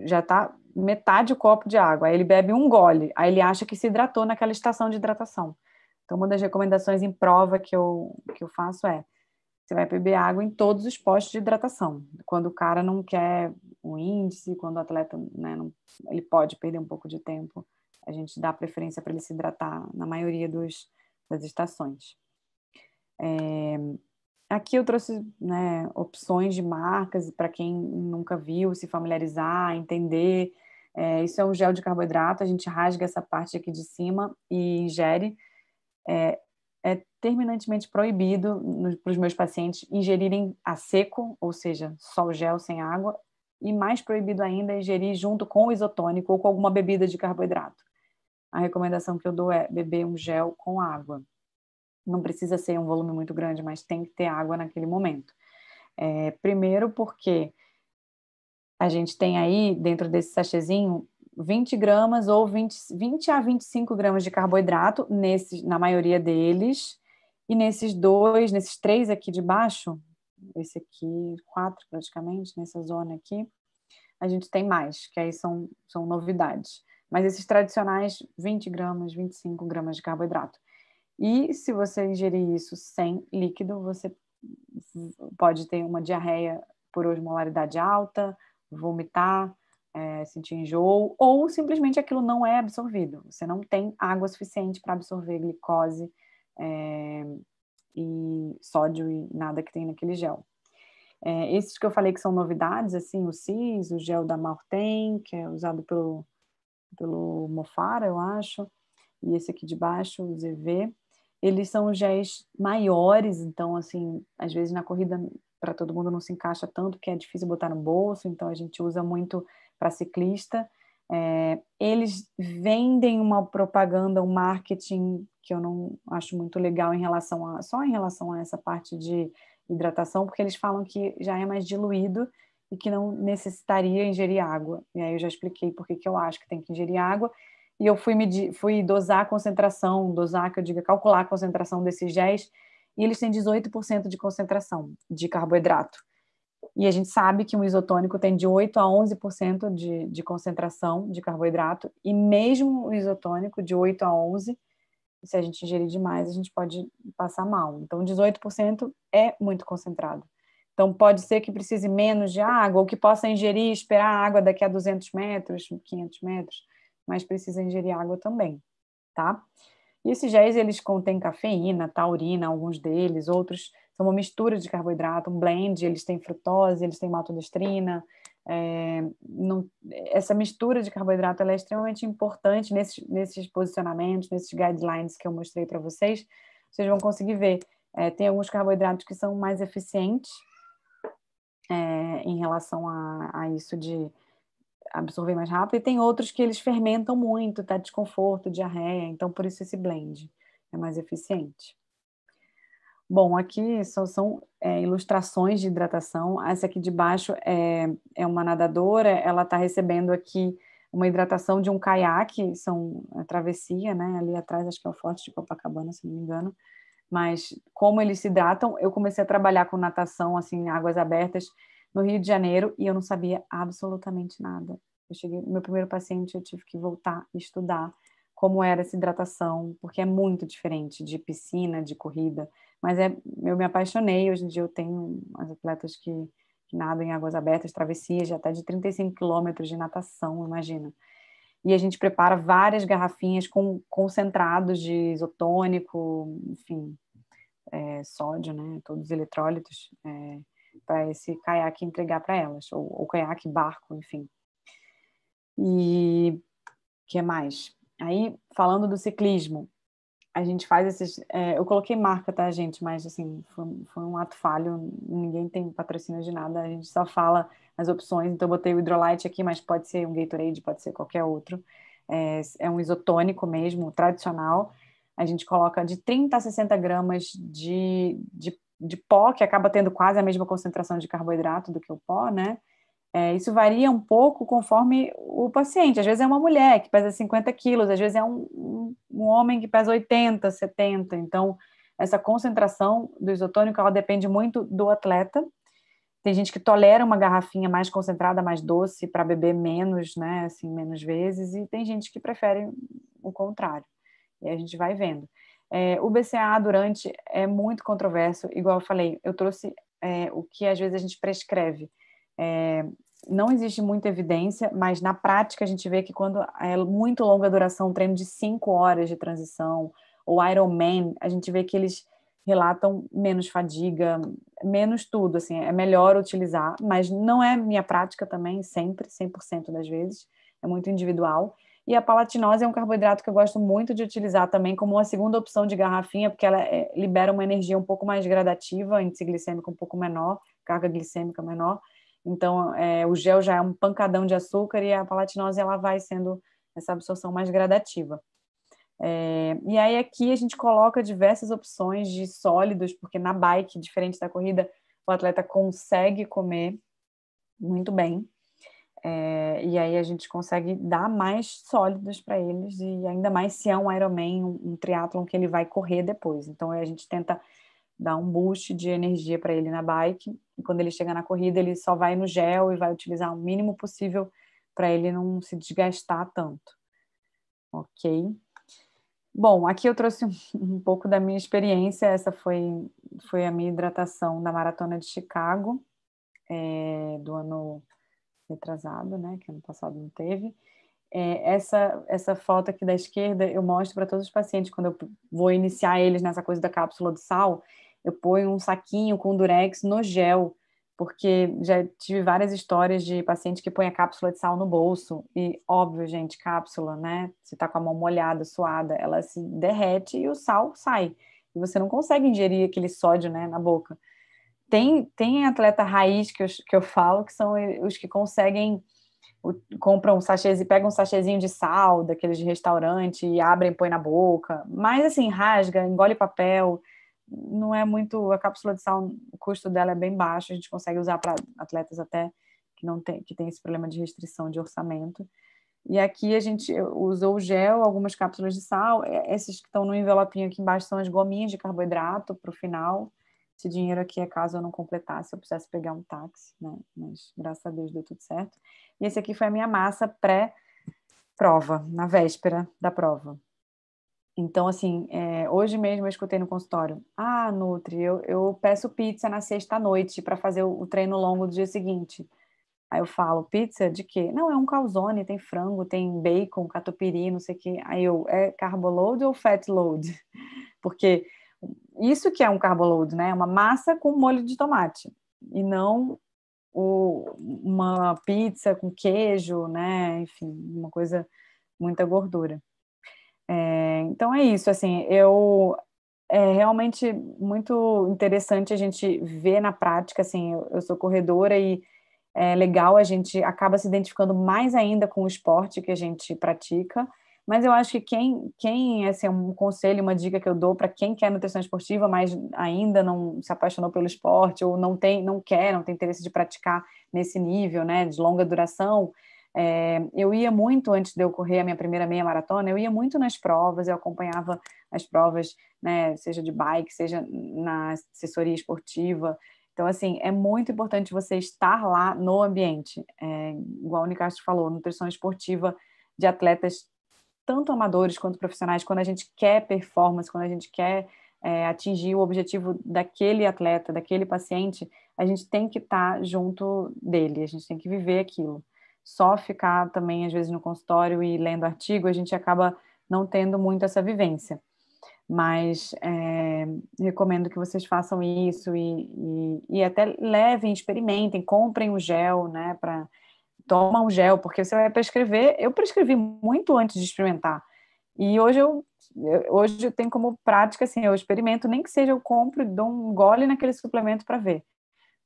já está metade o copo de água, aí ele bebe um gole, aí ele acha que se hidratou naquela estação de hidratação. Então, uma das recomendações em prova que eu, que eu faço é: você vai beber água em todos os postos de hidratação. Quando o cara não quer o índice, quando o atleta né, não, ele pode perder um pouco de tempo, a gente dá preferência para ele se hidratar na maioria dos, das estações. É, aqui eu trouxe né, opções de marcas para quem nunca viu, se familiarizar, entender. É, isso é um gel de carboidrato, a gente rasga essa parte aqui de cima e ingere. É, é terminantemente proibido para os meus pacientes ingerirem a seco, ou seja, só o gel sem água, e mais proibido ainda ingerir junto com o isotônico ou com alguma bebida de carboidrato. A recomendação que eu dou é beber um gel com água não precisa ser um volume muito grande, mas tem que ter água naquele momento. É, primeiro porque a gente tem aí, dentro desse sachêzinho, 20 gramas ou 20, 20 a 25 gramas de carboidrato, nesses, na maioria deles, e nesses dois, nesses três aqui de baixo, esse aqui, quatro praticamente, nessa zona aqui, a gente tem mais, que aí são, são novidades. Mas esses tradicionais, 20 gramas, 25 gramas de carboidrato. E se você ingerir isso sem líquido, você pode ter uma diarreia por osmolaridade alta, vomitar, é, sentir enjoo, ou simplesmente aquilo não é absorvido. Você não tem água suficiente para absorver glicose é, e sódio e nada que tem naquele gel. É, esses que eu falei que são novidades, assim, o CIS, o gel da Malten, que é usado pelo, pelo Mofara, eu acho, e esse aqui de baixo, o ZV eles são os géis maiores, então, assim, às vezes na corrida para todo mundo não se encaixa tanto, que é difícil botar no bolso, então a gente usa muito para ciclista. É, eles vendem uma propaganda, um marketing que eu não acho muito legal em relação a, só em relação a essa parte de hidratação, porque eles falam que já é mais diluído e que não necessitaria ingerir água. E aí eu já expliquei por que eu acho que tem que ingerir água e eu fui, medir, fui dosar a concentração, dosar, que eu digo, calcular a concentração desses géis, e eles têm 18% de concentração de carboidrato. E a gente sabe que um isotônico tem de 8 a 11% de, de concentração de carboidrato, e mesmo o isotônico de 8 a 11, se a gente ingerir demais, a gente pode passar mal. Então, 18% é muito concentrado. Então, pode ser que precise menos de água, ou que possa ingerir e esperar a água daqui a 200 metros, 500 metros mas precisa ingerir água também, tá? E esses géis, eles contêm cafeína, taurina, alguns deles, outros são uma mistura de carboidrato, um blend, eles têm frutose, eles têm maltodextrina. É, não, essa mistura de carboidrato é extremamente importante nesses, nesses posicionamentos, nesses guidelines que eu mostrei para vocês. Vocês vão conseguir ver. É, tem alguns carboidratos que são mais eficientes é, em relação a, a isso de absorver mais rápido, e tem outros que eles fermentam muito, tá desconforto, diarreia, então por isso esse blend é mais eficiente. Bom, aqui só são é, ilustrações de hidratação. Essa aqui de baixo é, é uma nadadora, ela está recebendo aqui uma hidratação de um caiaque, são a é, travessia, né? Ali atrás, acho que é o Forte de Copacabana, se não me engano. Mas como eles se hidratam, eu comecei a trabalhar com natação, assim, águas abertas, no Rio de Janeiro e eu não sabia absolutamente nada. Eu cheguei, meu primeiro paciente, eu tive que voltar e estudar como era essa hidratação, porque é muito diferente de piscina, de corrida. Mas é, eu me apaixonei. Hoje em dia eu tenho as atletas que, que nadam em águas abertas, travessias, até tá de 35 quilômetros de natação, imagina. E a gente prepara várias garrafinhas com concentrados de isotônico, enfim, é, sódio, né? Todos os eletrólitos. É, para esse caiaque entregar para elas, ou, ou caiaque, barco, enfim. E o que mais? Aí, falando do ciclismo, a gente faz esses. É, eu coloquei marca, tá, gente? Mas, assim, foi, foi, um ato falho, ninguém tem patrocínio de nada, a gente só fala as opções. Então, eu botei o Hidrolite aqui, mas pode ser um Gatorade, pode ser qualquer outro. É, é um isotônico mesmo, tradicional. A gente coloca de 30 a 60 gramas de, de de pó, que acaba tendo quase a mesma concentração de carboidrato do que o pó, né? É, isso varia um pouco conforme o paciente. Às vezes é uma mulher que pesa 50 quilos, às vezes é um, um, um homem que pesa 80, 70. Então, essa concentração do isotônico, ela depende muito do atleta. Tem gente que tolera uma garrafinha mais concentrada, mais doce, para beber menos, né? Assim, menos vezes. E tem gente que prefere o contrário. E a gente vai vendo. É, o BCA durante é muito controverso, igual eu falei, eu trouxe é, o que às vezes a gente prescreve. É, não existe muita evidência, mas na prática a gente vê que quando é muito longa duração, um treino de 5 horas de transição, ou Ironman, a gente vê que eles relatam menos fadiga, menos tudo, assim, é melhor utilizar, mas não é minha prática também, sempre, 100% das vezes, é muito individual. E a palatinose é um carboidrato que eu gosto muito de utilizar também como uma segunda opção de garrafinha, porque ela é, libera uma energia um pouco mais gradativa, índice glicêmico um pouco menor, carga glicêmica menor. Então, é, o gel já é um pancadão de açúcar e a palatinose ela vai sendo essa absorção mais gradativa. É, e aí aqui a gente coloca diversas opções de sólidos, porque na bike, diferente da corrida, o atleta consegue comer muito bem. É, e aí a gente consegue dar mais sólidos para eles e ainda mais se é um Ironman, um, um triatlon que ele vai correr depois. Então a gente tenta dar um boost de energia para ele na bike e quando ele chega na corrida ele só vai no gel e vai utilizar o mínimo possível para ele não se desgastar tanto. Ok. Bom, aqui eu trouxe um pouco da minha experiência. Essa foi, foi a minha hidratação da Maratona de Chicago é, do ano retrasado, né, que ano passado não teve. É, essa, essa foto aqui da esquerda eu mostro para todos os pacientes quando eu vou iniciar eles nessa coisa da cápsula de sal, eu ponho um saquinho com durex no gel, porque já tive várias histórias de paciente que põe a cápsula de sal no bolso e óbvio, gente, cápsula, né? Você tá com a mão molhada, suada, ela se assim, derrete e o sal sai. E você não consegue ingerir aquele sódio, né, na boca tem, tem atleta raiz que eu, que eu falo, que são os que conseguem compram um sachês e pegam um sachêzinho de sal daqueles de restaurante e abrem e põe na boca. Mas assim, rasga, engole papel. Não é muito a cápsula de sal, o custo dela é bem baixo, a gente consegue usar para atletas até que não tem que tem esse problema de restrição de orçamento. E aqui a gente usou o gel, algumas cápsulas de sal, é, esses que estão no envelopinho aqui embaixo são as gominhas de carboidrato para o final esse dinheiro aqui é caso eu não completasse, eu precisasse pegar um táxi, né? Mas graças a Deus deu tudo certo. E esse aqui foi a minha massa pré-prova, na véspera da prova. Então, assim, é, hoje mesmo eu escutei no consultório: Ah, Nutri, eu, eu peço pizza na sexta-noite para fazer o, o treino longo do dia seguinte. Aí eu falo: Pizza de quê? Não, é um calzone, tem frango, tem bacon, catupiry, não sei o quê. Aí eu: É carboload ou fat load? Porque isso que é um carboload, né? É uma massa com molho de tomate e não o, uma pizza com queijo, né? Enfim, uma coisa muita gordura. É, então é isso, assim, eu é realmente muito interessante a gente ver na prática, assim, eu, eu sou corredora e é legal a gente acaba se identificando mais ainda com o esporte que a gente pratica mas eu acho que quem, quem assim, é um conselho, uma dica que eu dou para quem quer nutrição esportiva, mas ainda não se apaixonou pelo esporte ou não tem, não quer, não tem interesse de praticar nesse nível, né, de longa duração, é, eu ia muito, antes de eu correr a minha primeira meia maratona, eu ia muito nas provas, eu acompanhava as provas, né, seja de bike, seja na assessoria esportiva. Então, assim, é muito importante você estar lá no ambiente. É, igual o Nicastro falou, nutrição esportiva de atletas tanto amadores quanto profissionais, quando a gente quer performance, quando a gente quer é, atingir o objetivo daquele atleta, daquele paciente, a gente tem que estar tá junto dele, a gente tem que viver aquilo. Só ficar também, às vezes, no consultório e lendo artigo, a gente acaba não tendo muito essa vivência. Mas é, recomendo que vocês façam isso e, e, e até levem, experimentem, comprem o gel, né, para toma o gel, porque você vai prescrever. Eu prescrevi muito antes de experimentar. E hoje eu, hoje eu tenho como prática, assim, eu experimento, nem que seja eu compro e dou um gole naquele suplemento para ver.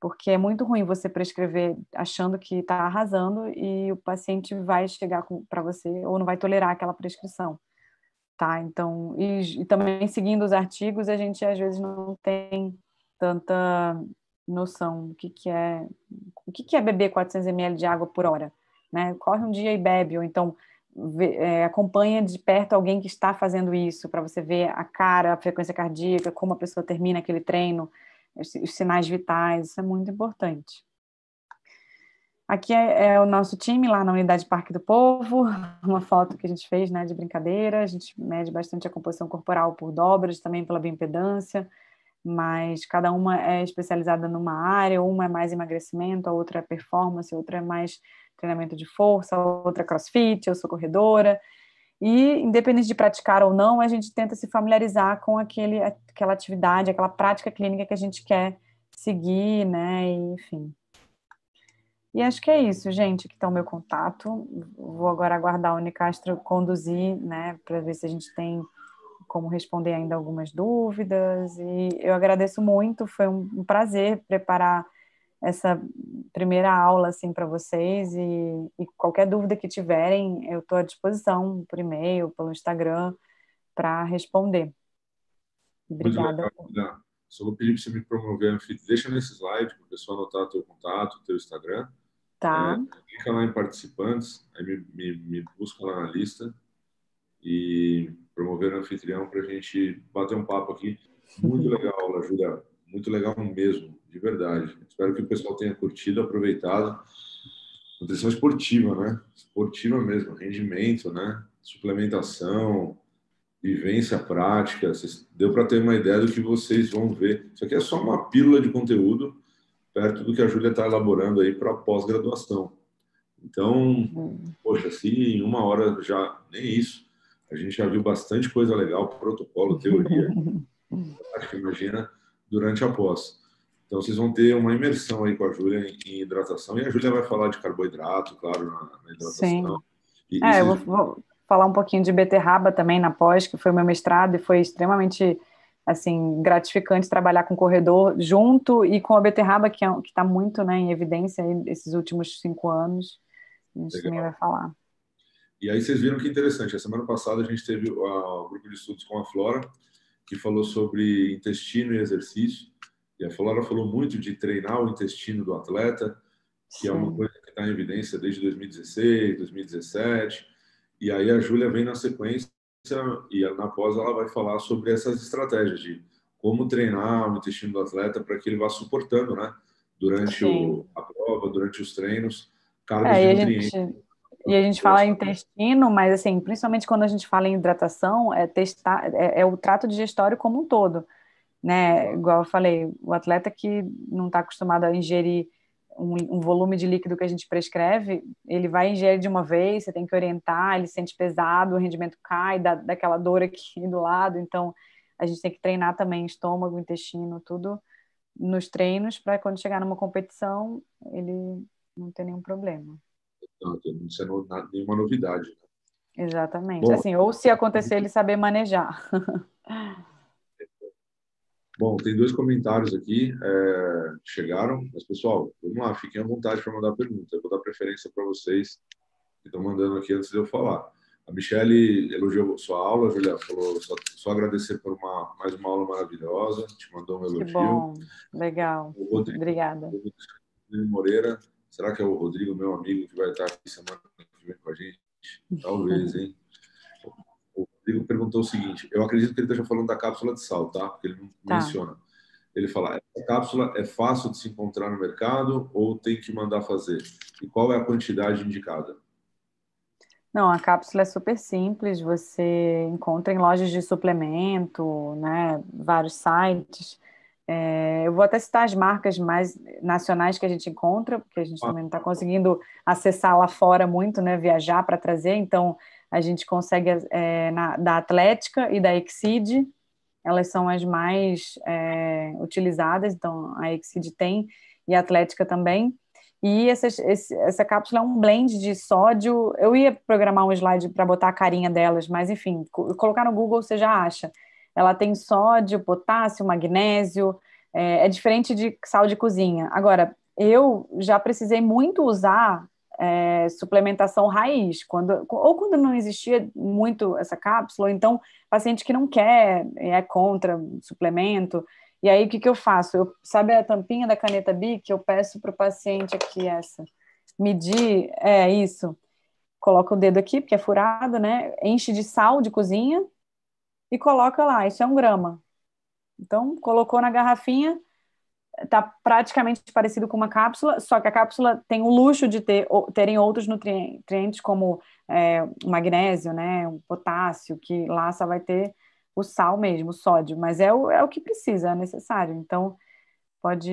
Porque é muito ruim você prescrever achando que está arrasando e o paciente vai chegar para você ou não vai tolerar aquela prescrição. Tá? Então, e, e também seguindo os artigos, a gente às vezes não tem tanta noção do que, que é o que, que é beber 400 ml de água por hora. Né? Corre um dia e bebe, ou então vê, é, acompanha de perto alguém que está fazendo isso, para você ver a cara, a frequência cardíaca, como a pessoa termina aquele treino, os, os sinais vitais, isso é muito importante. Aqui é, é, o nosso time lá na Unidade Parque do Povo, uma foto que a gente fez né, de brincadeira, a gente mede bastante a composição corporal por dobras, também pela bioimpedância, mas cada uma é especializada numa área, uma é mais emagrecimento, a outra é performance, a outra é mais treinamento de força, a outra é crossfit, eu sou corredora. E, independente de praticar ou não, a gente tenta se familiarizar com aquele, aquela atividade, aquela prática clínica que a gente quer seguir, né? enfim. E acho que é isso, gente, que está o meu contato. Vou agora aguardar o Unicastro conduzir, né, para ver se a gente tem como responder ainda algumas dúvidas. E eu agradeço muito, foi um prazer preparar essa primeira aula assim para vocês e, e, qualquer dúvida que tiverem eu estou à disposição por e-mail pelo Instagram para responder obrigada legal, só vou pedir para você me promover deixa nesse slide para o pessoal anotar teu contato teu Instagram tá é, clica lá em participantes aí me, me, me busca lá na lista e promover um anfitrião para a gente bater um papo aqui. Muito legal, La Júlia. Muito legal mesmo, de verdade. Espero que o pessoal tenha curtido, aproveitado. Nutrição esportiva, né? Esportiva mesmo, rendimento, né? Suplementação, vivência prática. Deu para ter uma ideia do que vocês vão ver. Isso aqui é só uma pílula de conteúdo perto do que a Júlia está elaborando aí para pós-graduação. Então, hum. poxa, se em uma hora já, nem isso, a gente já viu bastante coisa legal, protocolo, teoria. imagina durante a pós. Então, vocês vão ter uma imersão aí com a Júlia em, hidratação. E a Júlia vai falar de carboidrato, claro, na, na hidratação. Sim. E, é, e eu vou, falar um pouquinho de beterraba também na pós, que foi meu mestrado e foi extremamente assim gratificante trabalhar com o corredor junto e com a beterraba, que é, está muito né, em evidência esses últimos cinco anos. A gente também vai falar. E aí vocês viram que interessante, a semana passada a gente teve o grupo de estudos com a Flora, que falou sobre intestino e exercício, e a Flora falou muito de treinar o intestino do atleta, que Sim. é uma coisa que está em evidência desde 2016, 2017, e aí a Júlia vem na sequência e na pós ela vai falar sobre essas estratégias de como treinar o intestino do atleta para que ele vá suportando, né? Durante o, a prova, durante os treinos, cargas é, de nutrientes. Gente e a gente fala intestino, mas assim, principalmente quando a gente fala em hidratação, é, testar, é, é o trato digestório como um todo, né? Igual eu falei, o atleta que não está acostumado a ingerir um, um, volume de líquido que a gente prescreve, ele vai ingerir de uma vez, você tem que orientar, ele sente pesado, o rendimento cai, dá, dá aquela dor aqui do lado, então a gente tem que treinar também estômago, intestino, tudo nos treinos para quando chegar numa competição ele não ter nenhum problema tanto, não né? é nenhuma novidade. Né? Exatamente. Bom, assim, ou se é, acontecer, ele saber manejar. Bom, tem dois comentários aqui é, chegaram, mas pessoal, vamos lá, fiquem à vontade para mandar pergunta. Eu vou dar preferência para vocês que estão mandando aqui antes de eu falar. A Michelle elogiou sua aula, Julia, falou só, só agradecer por uma, mais uma aula maravilhosa, te mandou um elogio. Que bom, legal. Rodrigo, Obrigada. Rodrigo Moreira Será que é o Rodrigo, meu amigo, que vai estar aqui semana que vem com a gente? Talvez, hein? O Rodrigo perguntou o seguinte: eu acredito que ele esteja falando da cápsula de sal, tá? Porque ele não tá. menciona. Ele fala: essa cápsula é fácil de se encontrar no mercado ou tem que mandar fazer? E qual é a quantidade indicada? Não, a cápsula é super simples, você encontra em lojas de suplemento, né, vários sites. É, eu vou até citar as marcas mais nacionais que a gente encontra, porque a gente também não está conseguindo acessar lá fora muito, né? Viajar para trazer, então a gente consegue é, na, da Atlética e da Exceed, elas são as mais é, utilizadas, então a Exceed tem e a Atlética também. E essa, esse, essa cápsula é um blend de sódio. Eu ia programar um slide para botar a carinha delas, mas enfim, colocar no Google você já acha ela tem sódio, potássio, magnésio, é, é diferente de sal de cozinha. Agora, eu já precisei muito usar é, suplementação raiz, quando, ou quando não existia muito essa cápsula, ou então paciente que não quer, é contra suplemento. E aí o que, que eu faço? Eu, sabe a tampinha da caneta BIC? Eu peço para o paciente aqui essa, medir, é isso. Coloca o dedo aqui, porque é furado, né? Enche de sal de cozinha e coloca lá, isso é um grama. Então, colocou na garrafinha, está praticamente parecido com uma cápsula, só que a cápsula tem o luxo de ter, terem outros nutrientes, como é, o magnésio, né, o potássio, que lá só vai ter o sal mesmo, o sódio, mas é o, é o que precisa, é necessário. Então, pode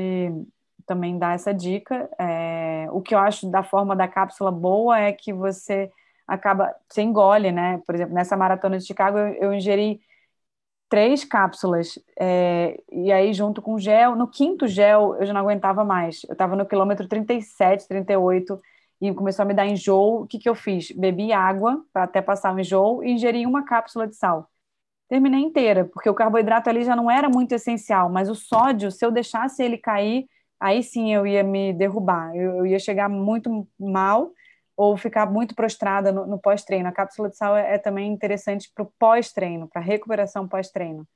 também dar essa dica. É, o que eu acho da forma da cápsula boa é que você acaba, se engole, né? Por exemplo, nessa maratona de Chicago, eu, eu ingeri três cápsulas, é, e aí junto com gel, no quinto gel eu já não aguentava mais, eu estava no quilômetro 37, 38, e começou a me dar enjoo, o que, que eu fiz? Bebi água para até passar o enjoo e ingeri uma cápsula de sal. Terminei inteira, porque o carboidrato ali já não era muito essencial, mas o sódio, se eu deixasse ele cair, aí sim eu ia me derrubar, eu, eu ia chegar muito mal, ou ficar muito prostrada no, no pós-treino. A cápsula de sal é, é também interessante para o pós-treino, para recuperação pós-treino.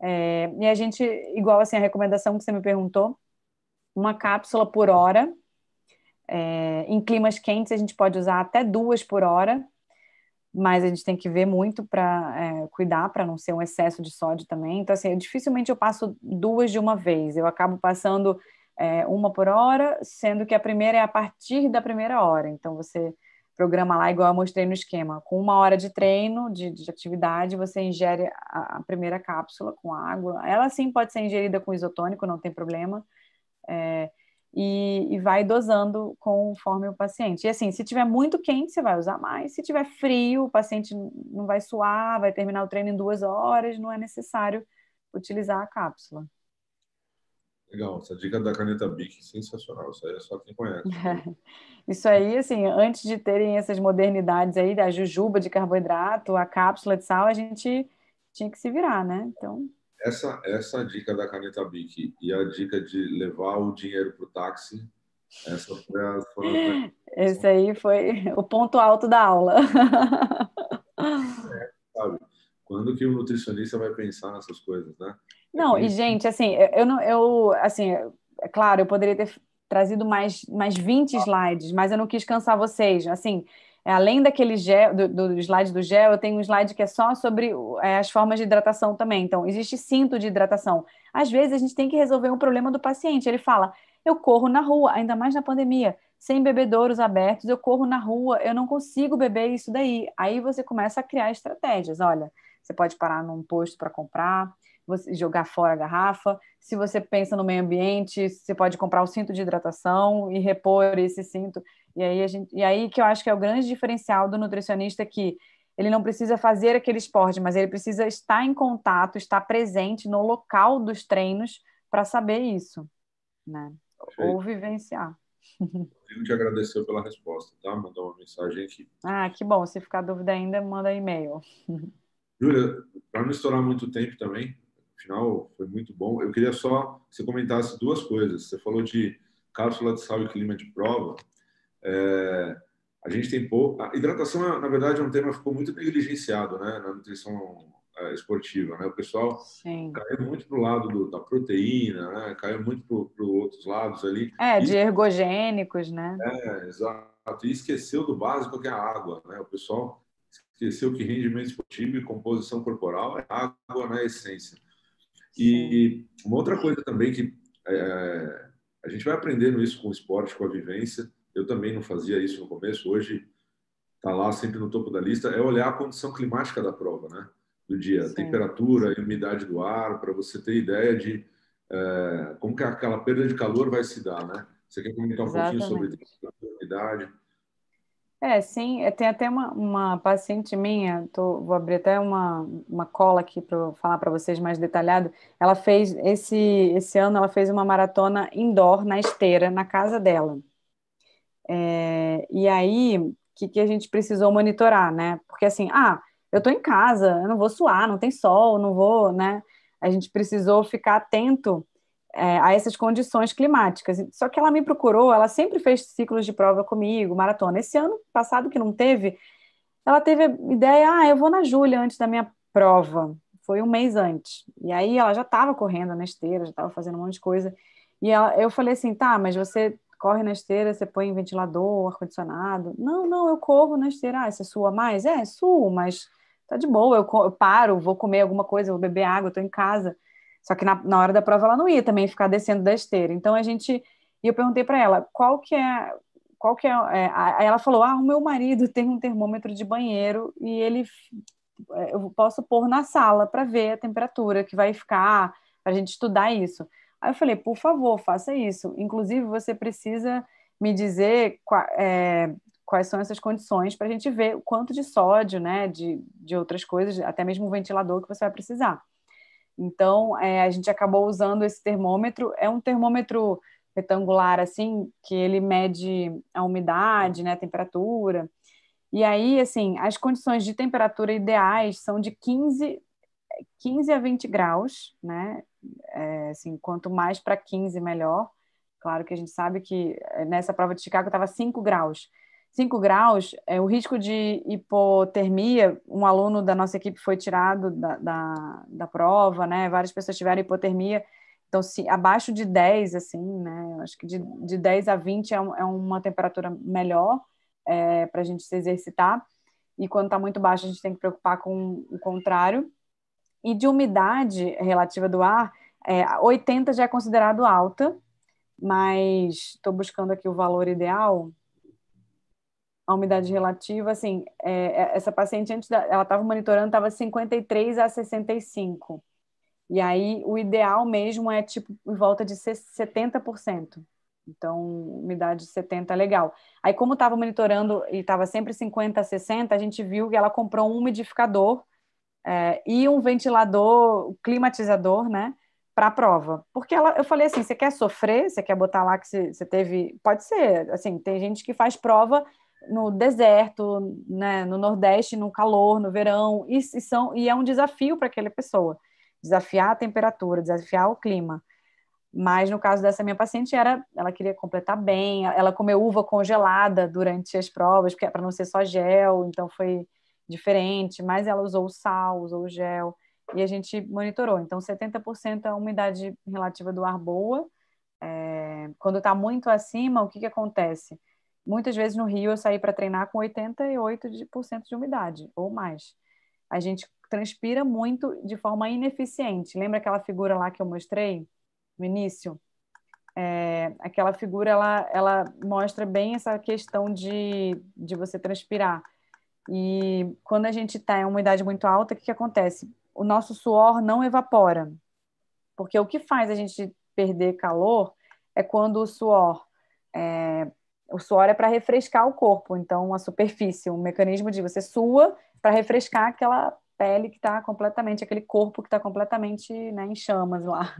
É, e a gente, igual assim, a recomendação que você me perguntou, uma cápsula por hora. É, em climas quentes, a gente pode usar até duas por hora, mas a gente tem que ver muito para é, cuidar, para não ser um excesso de sódio também. Então, assim, eu, dificilmente eu passo duas de uma vez. Eu acabo passando é, uma por hora, sendo que a primeira é a partir da primeira hora. Então, você programa lá, igual eu mostrei no esquema, com uma hora de treino, de, de atividade, você ingere a, a, primeira cápsula com água. Ela sim pode ser ingerida com isotônico, não tem problema. É, e, e, vai dosando conforme o paciente. E assim, se tiver muito quente, você vai usar mais. Se tiver frio, o paciente não vai suar, vai terminar o treino em duas horas, não é necessário utilizar a cápsula. Legal, essa dica da caneta Bic sensacional, isso aí é só quem conhece. Né? isso aí, assim, antes de terem essas modernidades aí da jujuba de carboidrato, a cápsula de sal, a gente tinha que se virar, né? Então. Essa, essa dica da caneta Bic e a dica de levar o dinheiro para o táxi, essa foi a. Foi Esse aí foi o ponto alto da aula. É, sabe? Quando que o nutricionista vai pensar nessas coisas, né? Não, e gente, assim, eu não, eu, assim, é claro, eu poderia ter trazido mais, mais 20 ah. slides, mas eu não quis cansar vocês. Assim, é, além daquele gel, do, do slide do gel, eu tenho um slide que é só sobre é, as formas de hidratação também. Então, existe cinto de hidratação. Às vezes, a gente tem que resolver um problema do paciente. Ele fala, eu corro na rua, ainda mais na pandemia, sem bebedouros abertos, eu corro na rua, eu não consigo beber isso daí. Aí você começa a criar estratégias. Olha, você pode parar num posto para comprar, você jogar fora a garrafa. Se você pensa no meio ambiente, você pode comprar o cinto de hidratação e repor esse cinto. E aí, a gente, e aí que eu acho que é o grande diferencial do nutricionista é que ele não precisa fazer aquele esporte, mas ele precisa estar em contato, estar presente no local dos treinos para saber isso, né? Perfeito. Ou vivenciar. Eu te agradecer pela resposta, tá? Mandar uma mensagem aqui. Ah, que bom. Se ficar dúvida ainda, manda e-mail. Júlia, para não estourar muito tempo também, final foi muito bom. Eu queria só que você comentasse duas coisas. Você falou de cápsula de sal e clima de prova. É, a gente tem pouco. A hidratação, na verdade, é um tema que ficou muito negligenciado né, na nutrição é, esportiva. Né? O pessoal Sim. caiu muito para o lado do, da proteína, né? caiu muito para outros lados ali. É, e... de ergogênicos, né? É, exato. E esqueceu do básico que é a água. Né? O pessoal esqueceu que rendimento esportivo e composição corporal é água na né? essência. E uma outra coisa também que é, é, a gente vai aprendendo isso com o esporte, com a vivência. Eu também não fazia isso no começo, hoje está lá sempre no topo da lista, é olhar a condição climática da prova, né? Do dia, Sim. temperatura umidade do ar, para você ter ideia de é, como que aquela perda de calor vai se dar, né? Você quer comentar um Exatamente. pouquinho sobre temperatura, umidade? É, sim, é, tem até uma, uma paciente minha, tô, vou abrir até uma, uma cola aqui para falar para vocês mais detalhado. Ela fez, esse, esse ano, ela fez uma maratona indoor na esteira, na casa dela. É, e aí, o que, que a gente precisou monitorar, né? Porque assim, ah, eu estou em casa, eu não vou suar, não tem sol, não vou, né? A gente precisou ficar atento é, a essas condições climáticas. Só que ela me procurou, ela sempre fez ciclos de prova comigo, maratona. Esse ano passado que não teve, ela teve a ideia, ah, eu vou na Júlia antes da minha prova. Foi um mês antes. E aí ela já estava correndo na esteira, já estava fazendo um monte de coisa. E ela, eu falei assim, tá, mas você corre na esteira, você põe ventilador, ar-condicionado. Não, não, eu corro na esteira. Ah, você é sua mais? É, é, suo, mas tá de boa, eu, eu paro, vou comer alguma coisa, vou beber água, estou em casa. Só que na, na hora da prova ela não ia também ficar descendo da esteira. Então a gente. E eu perguntei para ela qual que é. Qual que é, é, aí ela falou: Ah, o meu marido tem um termômetro de banheiro e ele é, eu posso pôr na sala para ver a temperatura que vai ficar, para a gente estudar isso. Aí eu falei, por favor, faça isso. Inclusive, você precisa me dizer é, quais são essas condições para a gente ver o quanto de sódio, né, de, de outras coisas, até mesmo o ventilador que você vai precisar. Então, é, a gente acabou usando esse termômetro. É um termômetro retangular, assim, que ele mede a umidade, né, a temperatura. E aí, assim, as condições de temperatura ideais são de 15, 15 a 20 graus, né? É, assim, quanto mais para 15, melhor. Claro que a gente sabe que é, nessa prova de Chicago estava 5 graus. 5 graus, é, o risco de hipotermia, um aluno da nossa equipe foi tirado da, da, da prova, né? Várias pessoas tiveram hipotermia. Então, se, abaixo de 10, assim, né? Eu acho que de, de 10 a 20 é, é uma temperatura melhor é, para a gente se exercitar. E quando está muito baixo, a gente tem que preocupar com o contrário. E de umidade relativa do ar, é, 80 já é considerado alta, mas estou buscando aqui o valor ideal a umidade relativa, assim, é, é, essa paciente antes da, ela estava monitorando, estava 53 a 65. E aí o ideal mesmo é tipo em volta de 70%. Então, umidade de 70 é legal. Aí, como estava monitorando e estava sempre 50 a 60, a gente viu que ela comprou um umidificador é, e um ventilador, climatizador, né? para a prova. Porque ela, eu falei assim: você quer sofrer? Você quer botar lá que você teve. Pode ser, assim, tem gente que faz prova no deserto, né, no Nordeste, no calor, no verão, e, e são, e é um desafio para aquela pessoa, desafiar a temperatura, desafiar o clima. Mas no caso dessa minha paciente era, ela queria completar bem, ela comeu uva congelada durante as provas, para é não ser só gel, então foi diferente, mas ela usou sal, usou gel e a gente monitorou. Então 70% é a umidade relativa do ar boa. É, quando está muito acima, o que, que acontece? Muitas vezes no Rio eu saí para treinar com 88% de umidade ou mais. A gente transpira muito de forma ineficiente. Lembra aquela figura lá que eu mostrei no início? É, aquela figura ela, ela mostra bem essa questão de, de você transpirar. E quando a gente está em uma umidade muito alta, o que, que acontece? O nosso suor não evapora. Porque o que faz a gente perder calor é quando o suor é, o suor é para refrescar o corpo, então a superfície, um mecanismo de você sua para refrescar aquela pele que está completamente, aquele corpo que está completamente né, em chamas lá.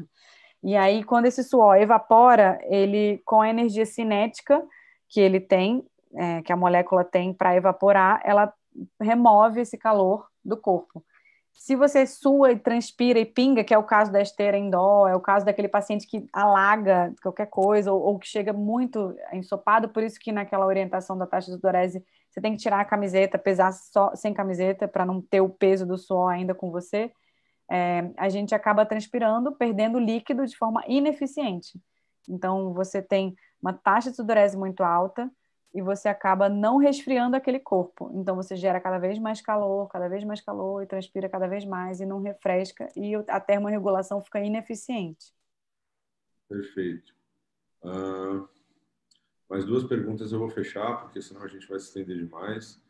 E aí, quando esse suor evapora, ele, com a energia cinética que ele tem, é, que a molécula tem para evaporar, ela remove esse calor do corpo se você sua e transpira e pinga, que é o caso da esteira em dó, é o caso daquele paciente que alaga qualquer coisa ou, ou que chega muito ensopado, por isso que naquela orientação da taxa de sudorese você tem que tirar a camiseta, pesar só sem camiseta para não ter o peso do suor ainda com você. É, a gente acaba transpirando, perdendo líquido de forma ineficiente. Então você tem uma taxa de sudorese muito alta, e você acaba não resfriando aquele corpo. Então você gera cada vez mais calor, cada vez mais calor e transpira cada vez mais e não refresca e a termorregulação fica ineficiente. Perfeito. Uh, mais duas perguntas eu vou fechar, porque senão a gente vai se estender demais.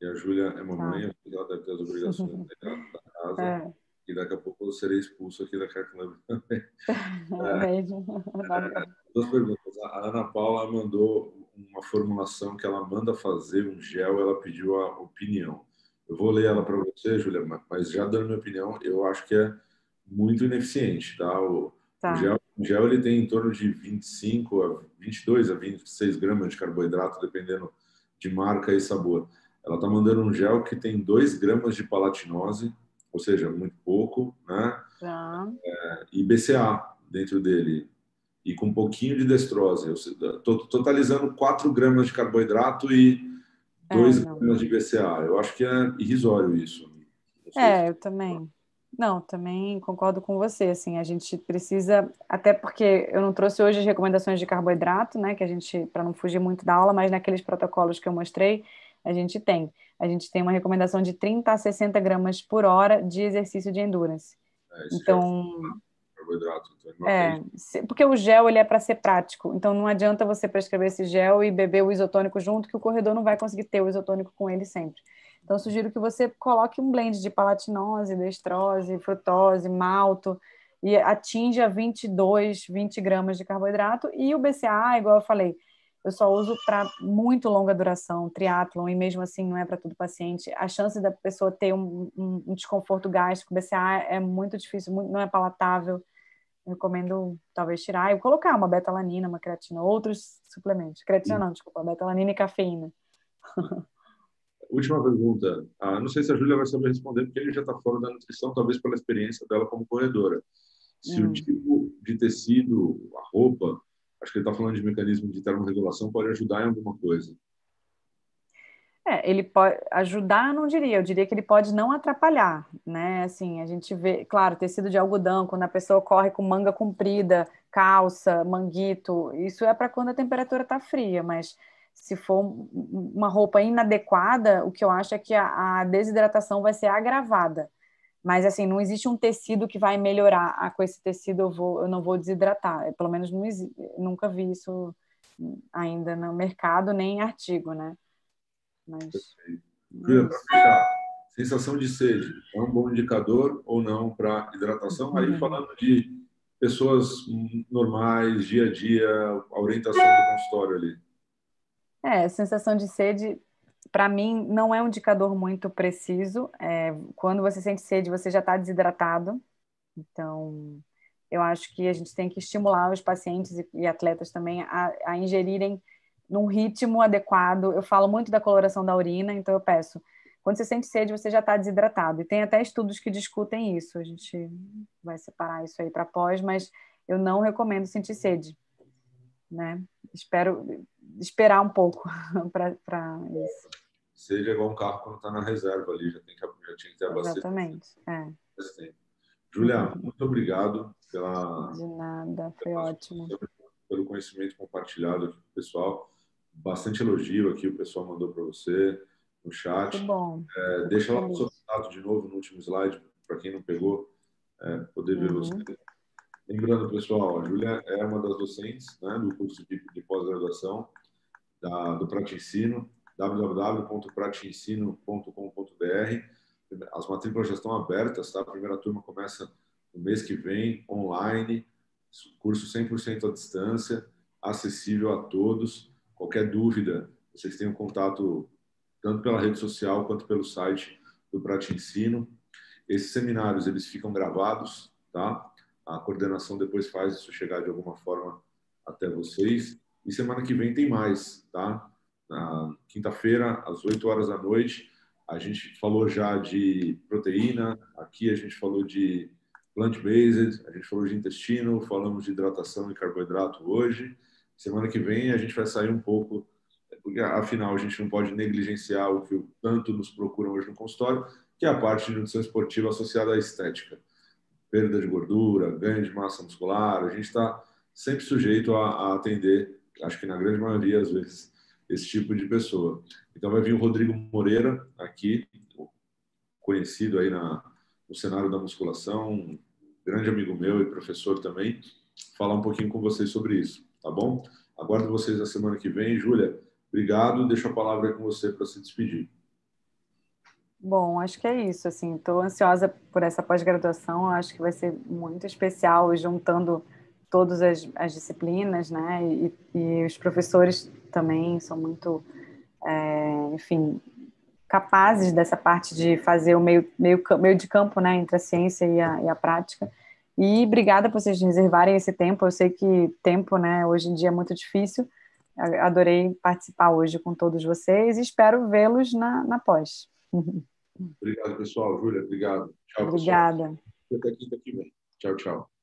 E a Júlia é mamãe, tá. ela deve ter as obrigações da casa. É. E daqui a pouco eu serei expulso aqui da Carclub também. É, é, duas perguntas. A Ana Paula mandou uma formulação que ela manda fazer, um gel, ela pediu a opinião. Eu vou ler ela para você, Julia, mas já dando minha opinião, eu acho que é muito ineficiente, tá? O, tá. o gel, o gel ele tem em torno de 25 a 22 a 26 gramas de carboidrato, dependendo de marca e sabor. Ela está mandando um gel que tem 2 gramas de palatinose, ou seja, muito pouco, né? Tá. É, e BCA dentro dele, e com um pouquinho de destrose, estou totalizando 4 gramas de carboidrato e 2 é, gramas de BCA. Eu acho que é irrisório isso. É, se... eu também. Não, também concordo com você. Assim, a gente precisa, até porque eu não trouxe hoje as recomendações de carboidrato, né? Que a gente, para não fugir muito da aula, mas naqueles protocolos que eu mostrei, a gente tem. A gente tem uma recomendação de 30 a 60 gramas por hora de exercício de endurance. É, então, é carboidrato. Então é, se, porque o gel ele é para ser prático, então não adianta você prescrever esse gel e beber o isotônico junto, que o corredor não vai conseguir ter o isotônico com ele sempre. Então sugiro que você coloque um blend de palatinose, destrose, frutose, malto, e atinja 22, 20 gramas de carboidrato. E o BCA, igual eu falei, eu só uso para muito longa duração, triatlon, e mesmo assim não é para todo paciente. A chance da pessoa ter um, um, um desconforto gástrico, BCA é muito difícil, muito, não é palatável recomendo talvez tirar e colocar uma betalanina, uma creatina, outros suplementos. Creatina hum. não, desculpa, betalanina e cafeína. Última pergunta. Ah, não sei se a Júlia vai saber responder, porque ele já está fora da nutrição, talvez pela experiência dela como corredora. Se hum. o tipo de tecido, a roupa, acho que ele está falando de mecanismo de termorregulação, pode ajudar em alguma coisa. É, ele pode ajudar, não diria, eu diria que ele pode não atrapalhar, né? Assim, a gente vê, claro, tecido de algodão, quando a pessoa corre com manga comprida, calça, manguito, isso é para quando a temperatura está fria, mas se for uma roupa inadequada, o que eu acho é que a, a desidratação vai ser agravada. Mas assim, não existe um tecido que vai melhorar, ah, com esse tecido eu, vou, eu não vou desidratar. Pelo menos não, nunca vi isso ainda no mercado, nem em artigo, né? Mas... sensação de sede é um bom indicador ou não para hidratação? Aí uhum. falando de pessoas normais, dia a dia, a orientação do consultório ali. É, sensação de sede para mim, não é um indicador muito preciso. É, quando você sente sede, você já está desidratado. Então, eu acho que a gente tem que estimular os pacientes e, e atletas também a, a, ingerirem num ritmo adequado. Eu falo muito da coloração da urina, então eu peço. Quando você sente sede, você já está desidratado. E tem até estudos que discutem isso. A gente vai separar isso aí para pós, mas eu não recomendo sentir sede. Né? Espero esperar um pouco para isso. é igual um carro quando está na reserva ali, já, tem que, já tinha que ter abastecido. Exatamente. É. Julia, muito obrigado pela. De nada, foi pela, ótimo. Pelo conhecimento compartilhado aqui com o pessoal bastante elogio aqui, o pessoal mandou para você no chat. Muito bom. É, deixa lá o seu contato de novo no último slide, para quem não pegou, é, poder ver uhum. você. Lembrando, pessoal, a Júlia é uma das docentes né, do curso de, de pós-graduação do Prate Ensino, www.prateensino.com.br. As matrículas já estão abertas, tá? A primeira turma começa no mês que vem, online, curso 100% à distância, acessível a todos. Qualquer dúvida, vocês têm um contato tanto pela rede social quanto pelo site do Prate Ensino. Esses seminários eles ficam gravados, tá? A coordenação depois faz isso chegar de alguma forma até vocês. E semana que vem tem mais, tá? Na quinta-feira, às 8 horas da noite, a gente falou já de proteína, aqui a gente falou de plant-based, a gente falou de intestino, falamos de hidratação e carboidrato hoje. Semana que vem a gente vai sair um pouco, porque afinal a gente não pode negligenciar o que tanto nos procuram hoje no consultório, que é a parte de nutrição esportiva associada à estética. Perda de gordura, ganho de massa muscular, a gente está sempre sujeito a, a atender, acho que na grande maioria, às vezes, esse tipo de pessoa. Então vai vir o Rodrigo Moreira aqui, conhecido aí na, no cenário da musculação, um grande amigo meu e professor também, falar um pouquinho com vocês sobre isso tá bom? Aguardo vocês na semana que vem. Júlia, obrigado. Deixo a palavra com você para se despedir. Bom, acho que é isso. Assim, estou ansiosa por essa pós-graduação. Acho que vai ser muito especial, juntando todas as, as disciplinas, né? E, e, os professores também são muito, é, enfim, capazes dessa parte de fazer o meio, meio, meio de campo, né, entre a ciência e a, e a prática. E obrigada por vocês reservarem esse tempo. Eu sei que tempo, né, hoje em dia é muito difícil. Adorei participar hoje com todos vocês e espero vê-los na, na pós. Obrigado, pessoal. Júlia, obrigado. Tchau, Obrigada. Pessoal. Até quinta que vem. Tchau, tchau.